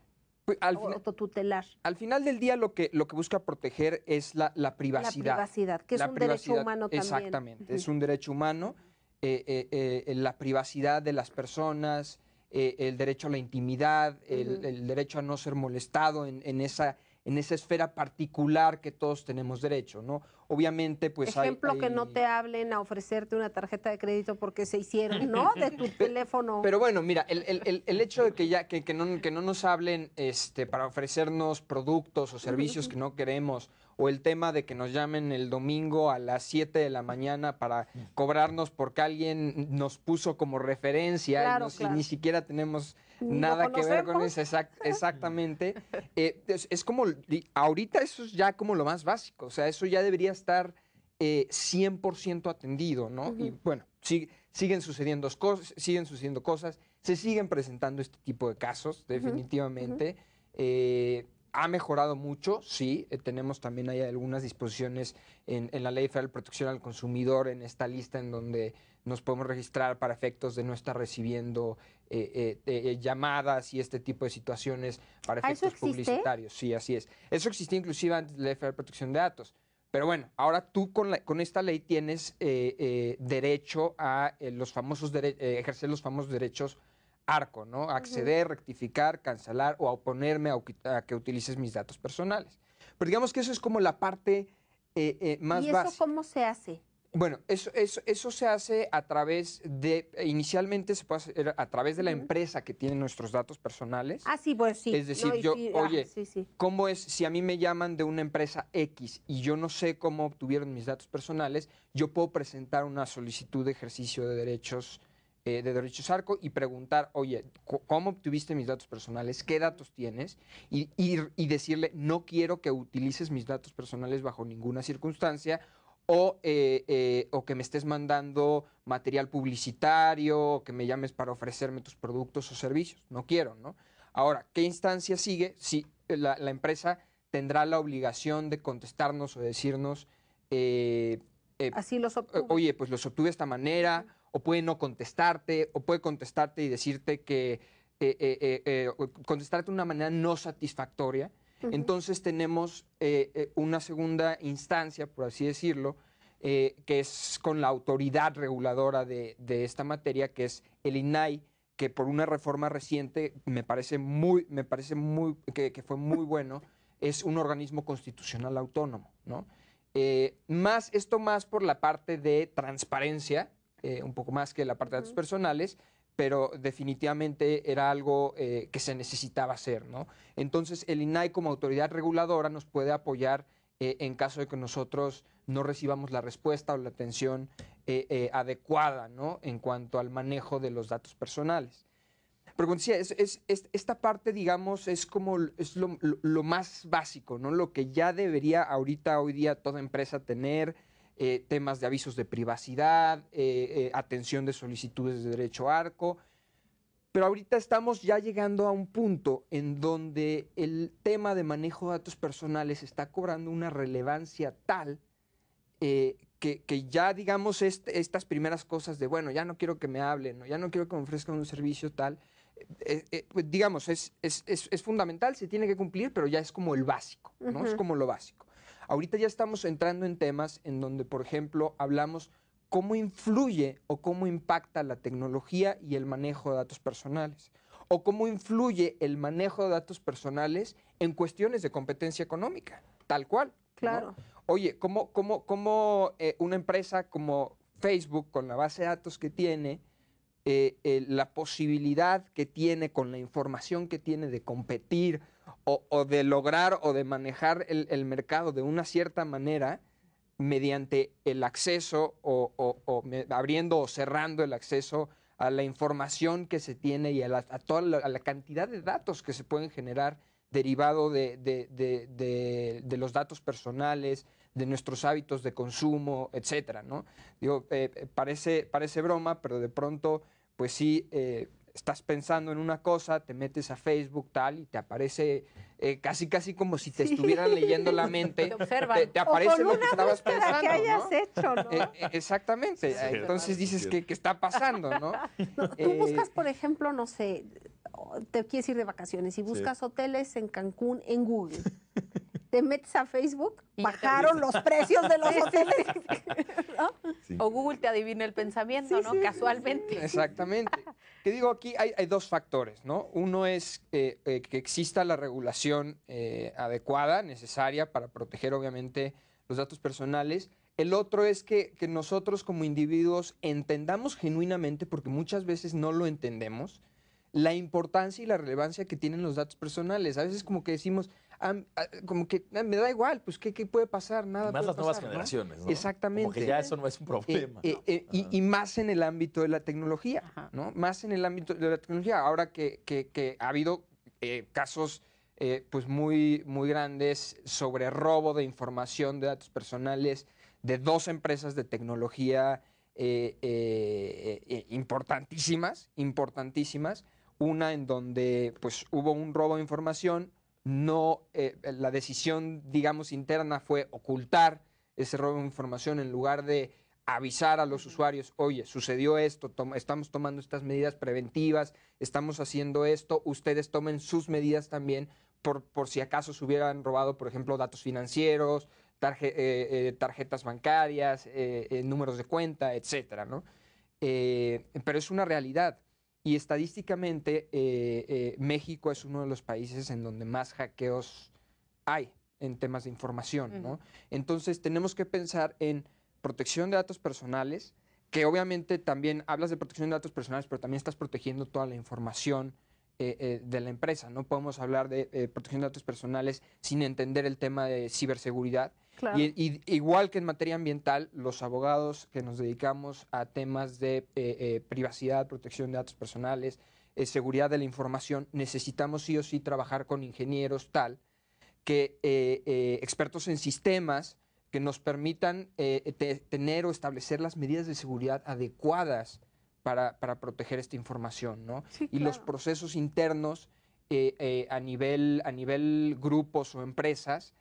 Pues, al final del día lo que, lo que busca proteger es la, privacidad. La privacidad, que es un derecho humano también. Exactamente, es un derecho humano, eh, eh, eh, la privacidad de las personas, el derecho a la intimidad, el, derecho a no ser molestado en, en esa en esa esfera particular que todos tenemos derecho, ¿no? Obviamente, pues Ejemplo que no te hablen a ofrecerte una tarjeta de crédito porque se hicieron, [laughs] ¿no? De tu teléfono. Pero bueno, mira, el, el, el, el hecho de que ya que, que, no, que no nos hablen este, para ofrecernos productos o servicios que no queremos o el tema de que nos llamen el domingo a las 7 de la mañana para cobrarnos porque alguien nos puso como referencia y, ni siquiera tenemos nada que ver con eso [laughs] exactamente. Eh, es, como, ahorita eso es ya como lo más básico, o sea, eso ya debería estar 100% eh, atendido, ¿no? Y bueno, siguen sucediendo cosas, siguen sucediendo cosas, se siguen presentando este tipo de casos, definitivamente. Eh, ha mejorado mucho, sí. Eh, tenemos también hay algunas disposiciones en, la Ley Federal de Protección al Consumidor, en esta lista en donde nos podemos registrar para efectos de no estar recibiendo eh, eh, llamadas y este tipo de situaciones para ¿Ah, efectos publicitarios. Sí, así es. Eso existía inclusive antes de la Ley Federal de Protección de Datos. Pero bueno, ahora tú con, con esta ley tienes derecho a los famosos ejercer los famosos derechos arco, ¿no? Acceder, rectificar, cancelar o oponerme a, que utilices mis datos personales. Pero digamos que eso es como la parte eh, eh, más ¿Y eso cómo se hace? Bueno, eso, eso, se hace a través de, inicialmente se puede hacer a través de la empresa que tiene nuestros datos personales. Ah, sí, pues sí. Es decir, yo, oye, ah, ¿cómo es si a mí me llaman de una empresa X y yo no sé cómo obtuvieron mis datos personales? Yo puedo presentar una solicitud de ejercicio de derechos eh, de Derechos Arco y preguntar, oye, ¿cómo obtuviste mis datos personales? ¿Qué datos tienes? Y, y, decirle, no quiero que utilices mis datos personales bajo ninguna circunstancia. Eh, eh, o, que me estés mandando material publicitario, o que me llames para ofrecerme tus productos o servicios. No quiero, ¿no? Ahora, ¿qué instancia sigue? Si la, empresa tendrá la obligación de contestarnos o decirnos, Así oye, pues los obtuve de esta manera, o puede no contestarte, o puede contestarte y decirte que, eh, eh, eh, contestarte de una manera no satisfactoria. Entonces tenemos una segunda instancia, por así decirlo, que es con la autoridad reguladora de, esta materia, que es el INAI, que por una reforma reciente me parece muy, me parece muy, que, que fue muy bueno, es un organismo constitucional autónomo, ¿no? más, esto más por la parte de transparencia, eh, un poco más que la parte de datos personales, pero definitivamente era algo eh, que se necesitaba hacer. ¿no? Entonces, el INAI como autoridad reguladora nos puede apoyar eh, en caso de que nosotros no recibamos la respuesta o la atención adecuada ¿no? en cuanto al manejo de los datos personales. Pero como decía, esta parte, digamos, es como lo, lo, más básico, ¿no? Lo que ya debería ahorita, hoy día, toda empresa tener, eh, temas de avisos de privacidad, eh, eh, atención de solicitudes de derecho arco. Pero ahorita estamos ya llegando a un punto en donde el tema de manejo de datos personales está cobrando una relevancia tal que, ya digamos este, estas primeras cosas de, bueno, ya no quiero que me hablen, ya no quiero que me ofrezcan un servicio tal, pues, digamos, es, fundamental, se tiene que cumplir, pero ya es como el básico, ¿no? Es como lo básico. Ahorita ya estamos entrando en temas en donde, por ejemplo, hablamos cómo influye o cómo impacta la tecnología y el manejo de datos personales, o cómo influye el manejo de datos personales en cuestiones de competencia económica, tal cual. Claro. Oye, ¿cómo, eh, una empresa como Facebook, con la base de datos que tiene, eh, eh, la posibilidad que tiene con la información que tiene de competir o, de lograr o de manejar el, mercado de una cierta manera mediante el acceso o, abriendo o cerrando el acceso a la información que se tiene y a, la, toda la, cantidad de datos que se pueden generar derivado de, los datos personales, de nuestros hábitos de consumo, etcétera, ¿no? Digo, eh, eh, parece, parece broma, pero de pronto, pues sí, eh, estás pensando en una cosa, te metes a Facebook tal y te aparece eh, casi casi como si te estuvieran leyendo la mente. Te, aparece lo que estabas pensando. hayas hecho, eh, eh, exactamente. Entonces dices que, está pasando, ¿no? tú buscas, por ejemplo, no sé, te quieres ir de vacaciones y buscas hoteles en Cancún en Google te metes a Facebook, bajaron los precios de los hoteles. [laughs] O Google te adivina el pensamiento, ¿no? Casualmente. Exactamente. [laughs] que digo, aquí hay, dos factores, ¿no? Uno es eh, eh, que exista la regulación eh, adecuada, necesaria para proteger, obviamente, los datos personales. El otro es que, nosotros como individuos entendamos genuinamente, porque muchas veces no lo entendemos, la importancia y la relevancia que tienen los datos personales. A veces como que decimos, como que ah, me da igual, pues ¿qué, puede pasar? Nada. más las nuevas generaciones, ¿no? Exactamente. Porque ya eso no es un problema. Eh, eh, y, más en el ámbito de la tecnología, ¿no? Más en el ámbito de la tecnología. Ahora que, ha habido eh, casos pues muy, muy grandes sobre robo de información de datos personales de dos empresas de tecnología importantísimas, importantísimas. Una en donde pues, hubo un robo de información no, eh, la decisión, digamos, interna fue ocultar ese robo de información en lugar de avisar a los usuarios, oye, sucedió esto, estamos tomando estas medidas preventivas, estamos haciendo esto, ustedes tomen sus medidas también por, si acaso se hubieran robado, por ejemplo, datos financieros, eh, eh, tarjetas bancarias, números de cuenta, etcétera, pero es una realidad y estadísticamente, eh, eh, México es uno de los países en donde más hackeos hay en temas de información, ¿no? Entonces, tenemos que pensar en protección de datos personales, que obviamente también hablas de protección de datos personales, pero también estás protegiendo toda la información eh, de la empresa. No podemos hablar de protección de datos personales sin entender el tema de ciberseguridad. Y, igual que en materia ambiental, los abogados que nos dedicamos a temas de eh, eh, privacidad, protección de datos personales, eh, seguridad de la información, necesitamos sí o sí trabajar con ingenieros tal que expertos en sistemas que nos permitan tener o establecer las medidas de seguridad adecuadas para, para proteger esta información, ¿no? y los procesos internos a, nivel, a nivel grupos o empresas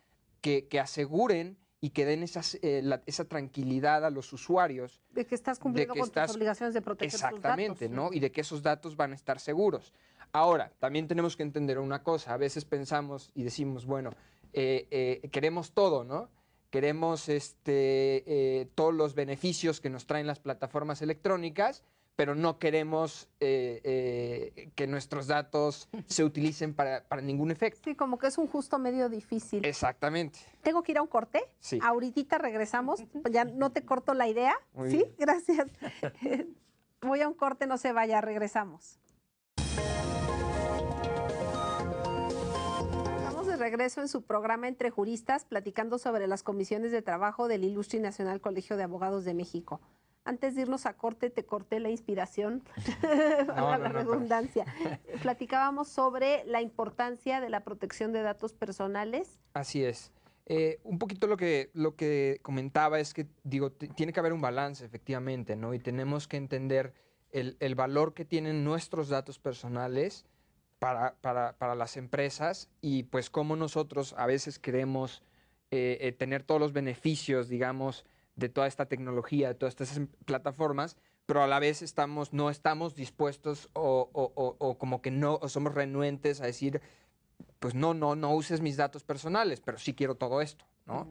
que, aseguren y que den eh, esa tranquilidad a los usuarios. De que estás cumpliendo con tus obligaciones de protección. Exactamente, datos. ¿no? Y de que esos datos van a estar seguros. Ahora, también tenemos que entender una cosa. A veces pensamos y decimos, bueno, eh, eh, queremos todo, ¿no? Queremos este, todos los beneficios que nos traen las plataformas electrónicas pero no queremos eh, eh, que nuestros datos [laughs] se utilicen para, ningún efecto. Sí, como que es un justo medio difícil. Exactamente. ¿Tengo que ir a un corte? Sí. Ahorita regresamos, [laughs] ya no te corto la idea. sí, gracias. [laughs] Voy a un corte, no se vaya, regresamos. Estamos de regreso en su programa Entre Juristas, platicando sobre las comisiones de trabajo del Ilustre Nacional Colegio de Abogados de México. Antes de irnos a corte, te corté la inspiración, para [laughs] [laughs] la redundancia. Platicábamos sobre la importancia de la protección de datos personales. Así es. Eh, un poquito lo que, lo que comentaba es que, digo, tiene que haber un balance, efectivamente, ¿no? Y tenemos que entender el, valor que tienen nuestros datos personales para, las empresas y pues cómo nosotros a veces queremos eh, eh, tener todos los beneficios, digamos, de toda esta tecnología, de todas estas em, plataformas, pero a la vez estamos, no estamos dispuestos o, como que no somos renuentes a decir, pues no, no, no uses mis datos personales, pero sí quiero todo esto, ¿no?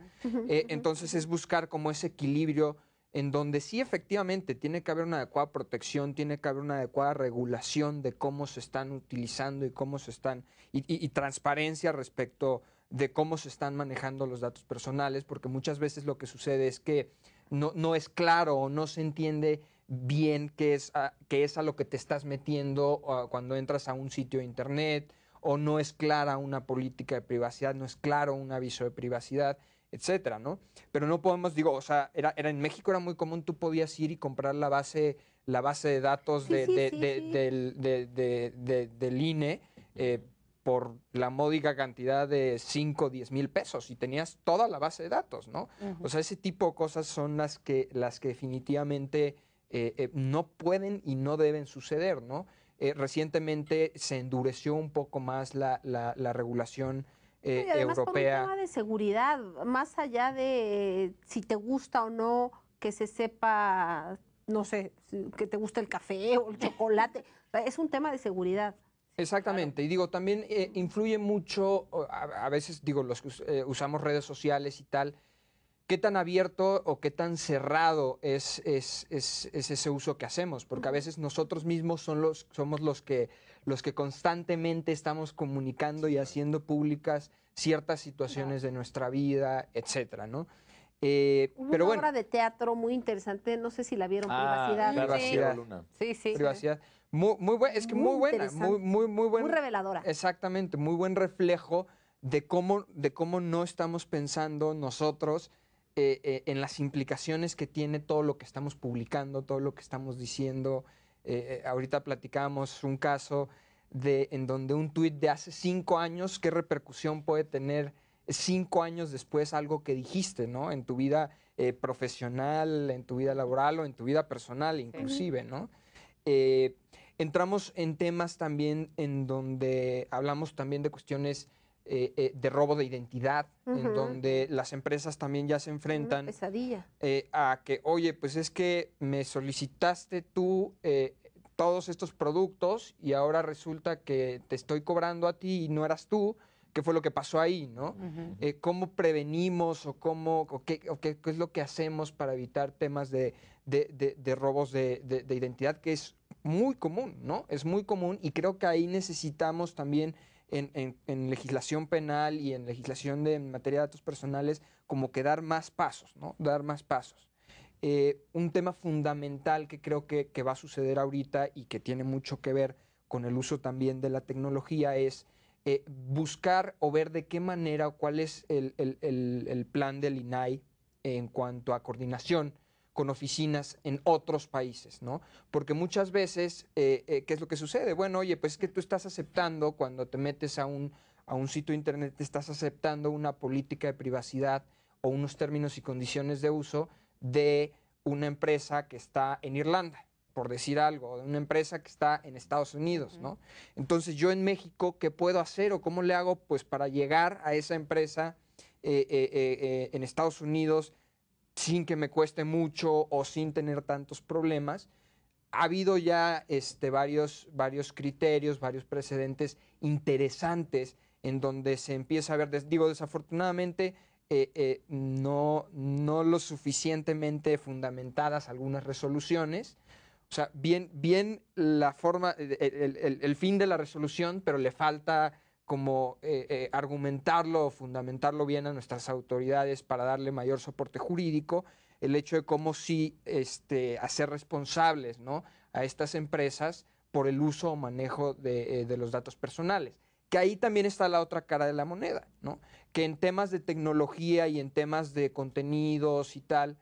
Eh, entonces es buscar como ese equilibrio en donde sí efectivamente tiene que haber una adecuada protección, tiene que haber una adecuada regulación de cómo se están utilizando y cómo se están, y transparencia respecto de cómo se están manejando los datos personales, porque muchas veces lo que sucede es que no, no es claro o no se entiende bien qué es, a, es a lo que te estás metiendo cuando entras a un sitio de internet, o no es clara una política de privacidad, no es claro un aviso de privacidad, etcétera, ¿no? Pero no podemos, digo, o sea, era, era en México era muy común, tú podías ir y comprar la base, la base de datos Del, INE por la módica cantidad de 5, 10 mil pesos y tenías toda la base de datos, ¿no? O sea, ese tipo de cosas son las que, las que definitivamente eh, eh, no pueden y no deben suceder, ¿no? Eh, recientemente se endureció un poco más la, la, regulación europea. un tema de seguridad, más allá de si te gusta o no que se sepa, no sé, que te gusta el café o el chocolate, es un tema de seguridad. Exactamente, y digo, también eh, influye mucho, a, veces digo, los que eh, usamos redes sociales y tal, qué tan abierto o qué tan cerrado es, ese uso que hacemos, porque a veces nosotros mismos somos los que, los que constantemente estamos comunicando y haciendo públicas ciertas situaciones de nuestra vida, etcétera, ¿no? Eh, una obra de teatro muy interesante, no sé si la vieron, ah, Privacidad. Privacidad. Sí, sí. Privacidad. Muy, muy buena, es que muy, buena, muy, muy, muy buena. reveladora. Exactamente, muy buen reflejo de cómo, de cómo no estamos pensando nosotros eh, eh, en las implicaciones que tiene todo lo que estamos publicando, todo lo que estamos diciendo. ahorita platicábamos un caso de, en donde un tuit de hace cinco años, qué repercusión puede tener cinco años después algo que dijiste, ¿no? En tu vida eh, profesional, en tu vida laboral o en tu vida personal inclusive, ¿no? Eh, entramos en temas también en donde hablamos también de cuestiones eh, de robo de identidad, en donde las empresas también ya se enfrentan pesadilla. a que, oye, pues es que me solicitaste tú todos estos productos y ahora resulta que te estoy cobrando a ti y no eras tú qué fue lo que pasó ahí, ¿no? Eh, ¿Cómo prevenimos o, cómo, qué, qué, es lo que hacemos para evitar temas de, robos de, identidad, que es muy común, ¿no? Es muy común y creo que ahí necesitamos también en, legislación penal y en legislación de, materia de datos personales como que dar más pasos, ¿no? Dar más pasos. Eh, un tema fundamental que creo que va a suceder ahorita y que tiene mucho que ver con el uso también de la tecnología es eh, buscar o ver de qué manera o cuál es el, plan del INAI en cuanto a coordinación con oficinas en otros países, ¿no? Porque muchas veces, eh, eh, ¿qué es lo que sucede? Bueno, oye, pues es que tú estás aceptando cuando te metes a un, a un sitio internet, estás aceptando una política de privacidad o unos términos y condiciones de uso de una empresa que está en Irlanda, por decir algo, de una empresa que está en Estados Unidos, ¿no? Entonces yo en México, ¿qué puedo hacer o cómo le hago pues para llegar a esa empresa eh, eh, eh, en Estados Unidos sin que me cueste mucho o sin tener tantos problemas? Ha habido ya este, varios, varios criterios, varios precedentes interesantes en donde se empieza a ver, digo, desafortunadamente, no, no lo suficientemente fundamentadas algunas resoluciones, o sea, bien, bien la forma, eh, el, fin de la resolución, pero le falta como eh, eh, argumentarlo o fundamentarlo bien a nuestras autoridades para darle mayor soporte jurídico, el hecho de cómo sí este, hacer responsables ¿no? a estas empresas por el uso o manejo de, los datos personales. Que ahí también está la otra cara de la moneda, ¿no? que en temas de tecnología y en temas de contenidos y tal,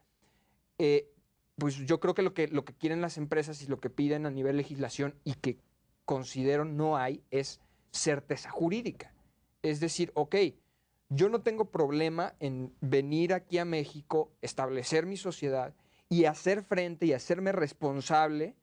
pues yo creo que lo, que lo que quieren las empresas y lo que piden a nivel legislación y que considero no hay es certeza jurídica. Es decir, ok, yo no tengo problema en venir aquí a México, establecer mi sociedad y hacer frente y hacerme responsable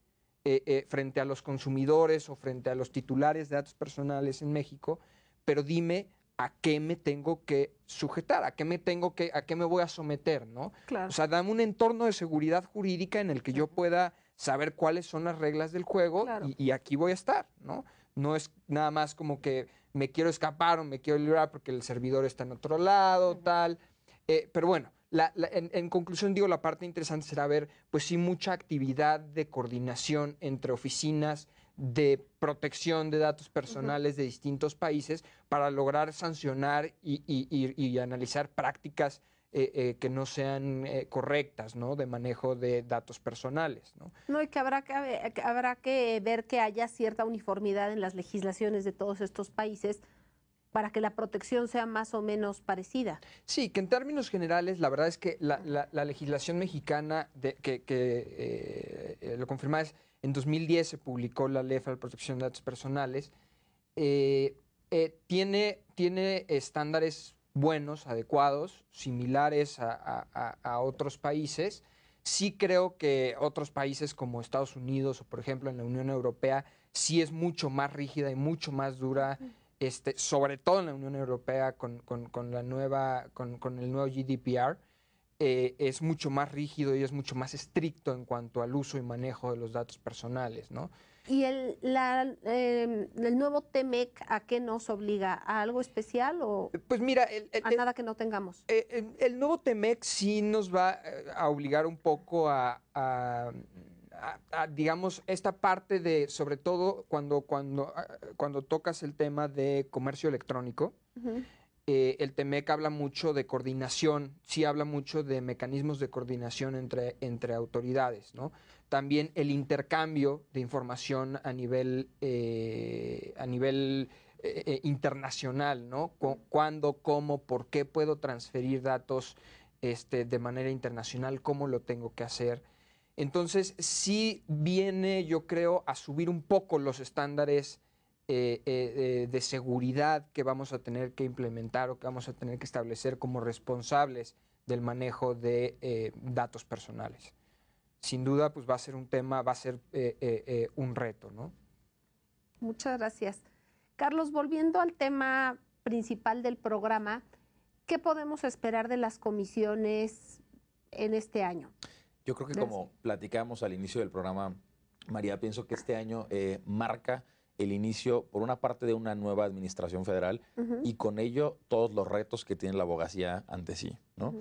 eh, eh, frente a los consumidores o frente a los titulares de datos personales en México, pero dime a qué me tengo que sujetar, a qué me tengo que, a qué me voy a someter, ¿no? Claro. O sea, dame un entorno de seguridad jurídica en el que yo pueda saber cuáles son las reglas del juego y, aquí voy a estar, ¿no? No es nada más como que me quiero escapar o me quiero librar porque el servidor está en otro lado, tal. Eh, pero bueno, en, en, conclusión digo, la parte interesante será ver, pues sí, mucha actividad de coordinación entre oficinas, de protección de datos personales de distintos países para lograr sancionar y, y, y, analizar prácticas eh, eh, que no sean eh, correctas, ¿no? De manejo de datos personales, ¿no? No, y que habrá que, habrá que ver que haya cierta uniformidad en las legislaciones de todos estos países para que la protección sea más o menos parecida. Sí, que en términos generales, la verdad es que la, legislación mexicana, que, que lo confirma, es en 2010 se publicó la Ley de Protección de Datos Personales. Eh, eh, tiene, estándares buenos, adecuados, similares a, otros países. Sí creo que otros países como Estados Unidos o, por ejemplo, en la Unión Europea, sí es mucho más rígida y mucho más dura, este, sobre todo en la Unión Europea la nueva, con, con, el nuevo GDPR. Eh, es mucho más rígido y es mucho más estricto en cuanto al uso y manejo de los datos personales, ¿no? ¿Y el, em, el nuevo TEMEC a qué nos obliga? ¿A algo especial o eh, pues mira, a nada que no tengamos? Eh, el, nuevo TEMEC sí nos va a obligar un poco a, digamos, esta parte de, sobre todo cuando, cuando, ah, cuando tocas el tema de comercio electrónico, eh, el TEMEC habla mucho de coordinación, sí habla mucho de mecanismos de coordinación entre, entre autoridades, ¿no? También el intercambio de información a nivel, eh, a nivel eh, internacional, ¿no? ¿Cuándo, cómo, por qué puedo transferir datos este, de manera internacional? ¿Cómo lo tengo que hacer? Entonces, sí viene, yo creo, a subir un poco los estándares eh, eh, eh, de seguridad que vamos a tener que implementar o que vamos a tener que establecer como responsables del manejo de datos personales. Sin duda, pues va a ser un tema, va a ser un reto, ¿no? Muchas gracias. Carlos, volviendo al tema principal del programa, ¿qué podemos esperar de las comisiones en este año? Yo creo que como platicamos al inicio del programa, María, pienso que este año marca el inicio, por una parte, de una nueva administración federal y con ello todos los retos que tiene la abogacía ante sí. ¿no?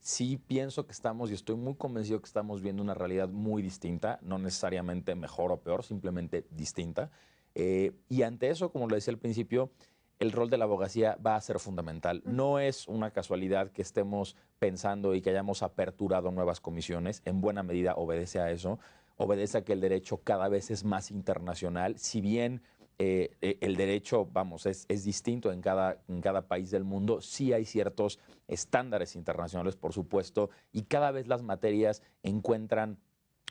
Sí pienso que estamos, y estoy muy convencido que estamos viendo una realidad muy distinta, no necesariamente mejor o peor, simplemente distinta. Eh, y ante eso, como lo decía al principio, el rol de la abogacía va a ser fundamental. No es una casualidad que estemos pensando y que hayamos aperturado nuevas comisiones, en buena medida obedece a eso obedece a que el derecho cada vez es más internacional, si bien eh, eh, el derecho, vamos, es, distinto en cada, en cada, país del mundo. Sí hay ciertos estándares internacionales, por supuesto, y cada vez las materias encuentran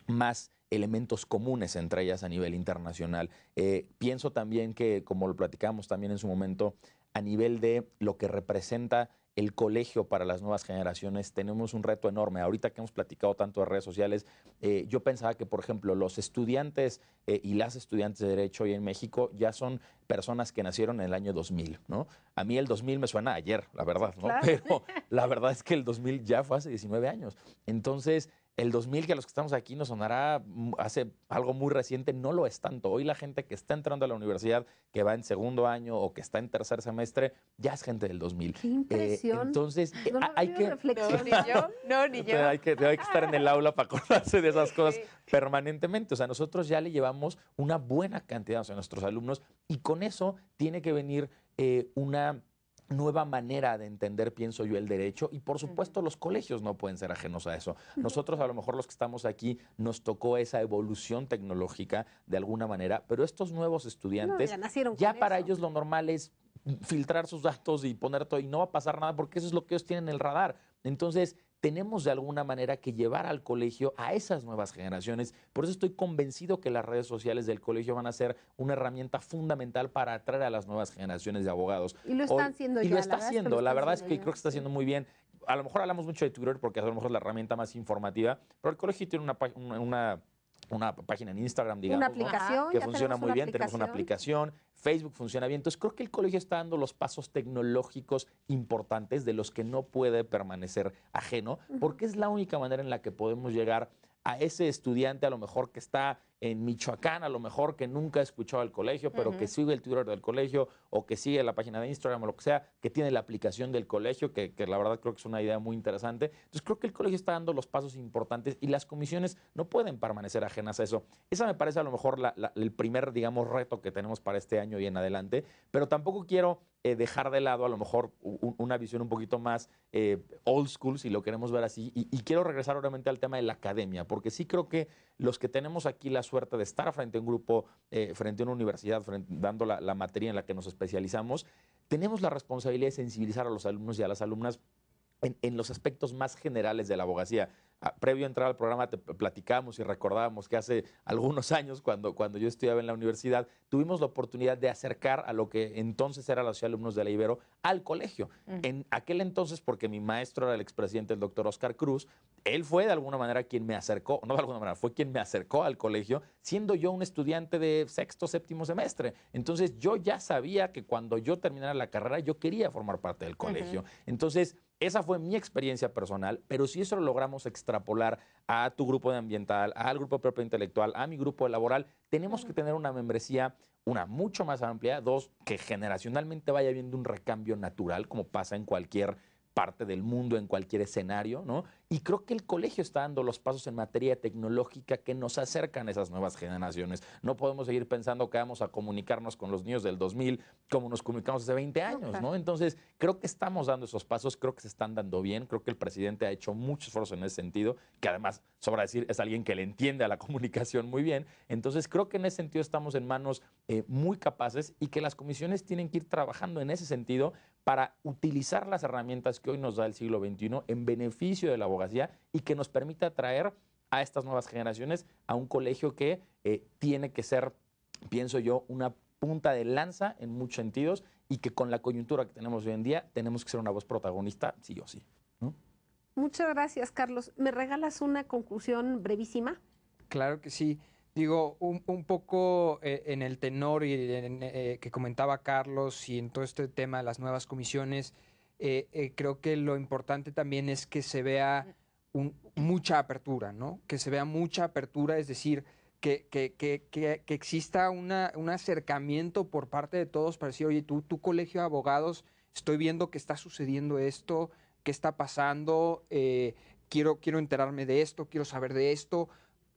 más elementos comunes entre ellas a nivel internacional. Eh, pienso también que, como lo platicamos también en su momento, a nivel de lo que representa el colegio para las nuevas generaciones, tenemos un reto enorme. Ahorita que hemos platicado tanto de redes sociales, eh, yo pensaba que, por ejemplo, los estudiantes eh, y las estudiantes de Derecho hoy en México ya son personas que nacieron en el año 2000, ¿no? A mí el 2000 me suena a ayer, la verdad, ¿no? Pero [laughs] la verdad es que el 2000 ya fue hace 19 años. Entonces, el 2000, que a los que estamos aquí nos sonará hace algo muy reciente, no lo es tanto. Hoy la gente que está entrando a la universidad, que va en segundo año o que está en tercer semestre, ya es gente del 2000. ¡Qué impresión! Eh, entonces, eh, hay que... ni yo, no, ni yo. Hay que, estar en el aula para acordarse de esas cosas permanentemente. O sea, nosotros ya le llevamos una buena cantidad a nuestros alumnos y con eso tiene que venir eh, una nueva manera de entender, pienso yo, el derecho y por supuesto los colegios no pueden ser ajenos a eso. Nosotros a lo mejor los que estamos aquí nos tocó esa evolución tecnológica de alguna manera, pero estos nuevos estudiantes ya, para ellos lo normal es filtrar sus datos y poner todo y no va a pasar nada porque eso es lo que ellos tienen en el radar. Entonces, tenemos de alguna manera que llevar al colegio a esas nuevas generaciones. Por eso estoy convencido que las redes sociales del colegio van a ser una herramienta fundamental para atraer a las nuevas generaciones de abogados. Y lo están haciendo ya. Y lo está haciendo. La verdad es que, creo que está haciendo muy bien. A lo mejor hablamos mucho de Twitter porque a lo mejor es la herramienta más informativa, pero el colegio tiene una, una una página en Instagram, digamos. Una aplicación. Que funciona muy bien, tenemos una aplicación, Facebook funciona bien. Entonces creo que el colegio está dando los pasos tecnológicos importantes de los que no puede permanecer ajeno, porque es la única manera en la que podemos llegar a ese estudiante a lo mejor que está en Michoacán, a lo mejor que nunca ha escuchado al colegio, pero que sigue el Twitter del colegio o que sigue la página de Instagram o lo que sea, que tiene la aplicación del colegio, que, la verdad creo que es una idea muy interesante. Entonces creo que el colegio está dando los pasos importantes y las comisiones no pueden permanecer ajenas a eso. Esa me parece a lo mejor el primer, digamos, reto que tenemos para este año y en adelante, pero tampoco quiero eh, dejar de lado a lo mejor una visión un poquito más eh, old school, si lo queremos ver así. Y, quiero regresar obviamente al tema de la academia, porque sí creo que los que tenemos aquí la suerte de estar frente a un grupo, eh, frente a una universidad, dando la materia en la que nos especializamos, tenemos la responsabilidad de sensibilizar a los alumnos y a las alumnas en, los aspectos más generales de la abogacía. Ah, previo a entrar al programa te platicamos y recordábamos que hace algunos años, cuando, cuando yo estudiaba en la universidad, tuvimos la oportunidad de acercar a lo que entonces era la Alumnos de la Ibero al colegio. En aquel entonces, porque mi maestro era el expresidente, el doctor Oscar Cruz, él fue de alguna manera quien me acercó, no de alguna manera, fue quien me acercó al colegio, siendo yo un estudiante de sexto, séptimo semestre. Entonces yo ya sabía que cuando yo terminara la carrera yo quería formar parte del colegio. Entonces esa fue mi experiencia personal, pero si eso lo logramos extrapolar a tu grupo de ambiental, al grupo propio intelectual, a mi grupo laboral, tenemos que tener una membresía, una mucho más amplia, dos, que generacionalmente vaya habiendo un recambio natural, como pasa en cualquier parte del mundo en cualquier escenario, ¿no? Y creo que el colegio está dando los pasos en materia tecnológica que nos acercan a esas nuevas generaciones. No podemos seguir pensando que vamos a comunicarnos con los niños del 2000 como nos comunicamos hace 20 años, ¿no? Entonces, creo que estamos dando esos pasos, creo que se están dando bien, creo que el presidente ha hecho mucho esfuerzo en ese sentido, que además, sobra decir, es alguien que le entiende a la [laughs] comunicación muy bien. Entonces, creo que en ese sentido estamos en manos eh, muy capaces y que las comisiones tienen que ir trabajando en ese sentido para utilizar las herramientas que hoy nos da el siglo XXI en beneficio de la abogacía y que nos permita atraer a estas nuevas generaciones a un colegio que eh, tiene que ser, pienso yo, una punta de lanza en muchos sentidos y que con la coyuntura que tenemos hoy en día tenemos que ser una voz protagonista, sí o sí. Muchas gracias, Carlos. ¿Me regalas una conclusión brevísima? Claro que sí. Digo, un, poco eh, en el tenor y eh, que comentaba Carlos y en todo este tema de las nuevas comisiones, eh, creo que lo importante también es que se vea mucha apertura, ¿no? Que se vea mucha apertura, es decir, que, que, que, que exista una, un acercamiento por parte de todos para decir, oye, tú, tu colegio de abogados, estoy viendo que está sucediendo esto, qué está pasando, quiero, quiero enterarme de esto, quiero saber de esto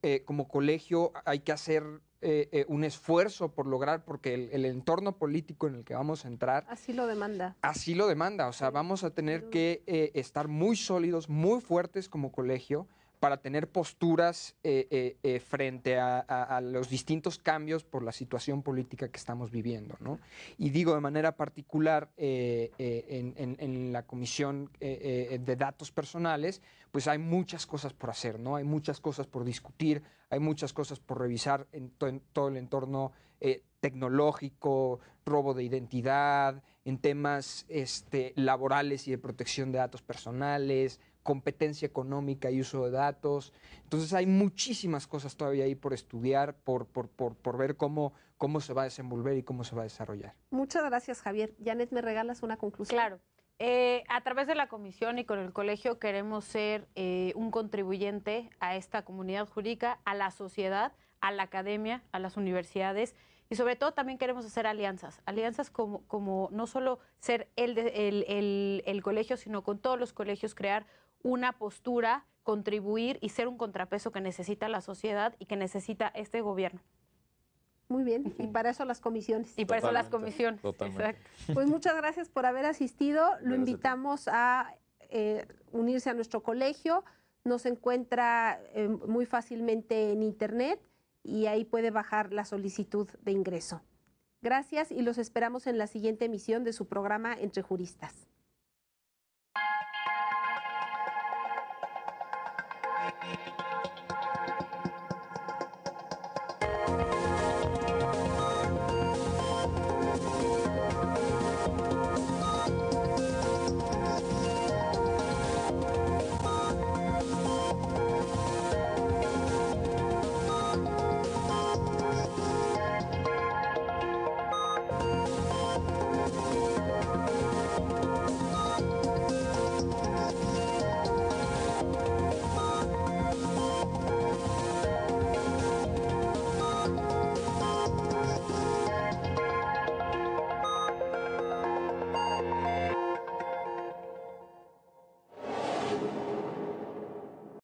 eh, como colegio hay que hacer eh, eh, un esfuerzo por lograr, porque el, entorno político en el que vamos a entrar... Así lo demanda. Así lo demanda, o sea, vamos a tener que estar muy sólidos, muy fuertes como colegio para tener posturas eh, eh, eh, frente a, los distintos cambios por la situación política que estamos viviendo. ¿no? Y digo de manera particular en, la Comisión de Datos Personales, pues hay muchas cosas por hacer, ¿no? hay muchas cosas por discutir, hay muchas cosas por revisar en, todo el entorno tecnológico, robo de identidad, en temas este, laborales y de protección de datos personales, competencia económica y uso de datos. Entonces hay muchísimas cosas todavía ahí por estudiar, por, por, ver cómo, cómo se va a desenvolver y cómo se va a desarrollar. Muchas gracias, Javier. Janet, ¿me regalas una conclusión? Claro. Eh, a través de la comisión y con el colegio queremos ser eh, un contribuyente a esta comunidad jurídica, a la sociedad, a la academia, a las universidades y sobre todo también queremos hacer alianzas, alianzas como, como no solo ser el, el, el colegio, sino con todos los colegios crear una postura, contribuir y ser un contrapeso que necesita la sociedad y que necesita este gobierno. Muy bien, y para eso las comisiones. Y para eso las comisiones. Pues muchas gracias por haber asistido. Lo invitamos a eh, unirse a nuestro colegio. Nos encuentra eh, muy fácilmente en internet y ahí puede bajar la solicitud de ingreso. Gracias y los esperamos en la siguiente emisión de su programa Entre Juristas.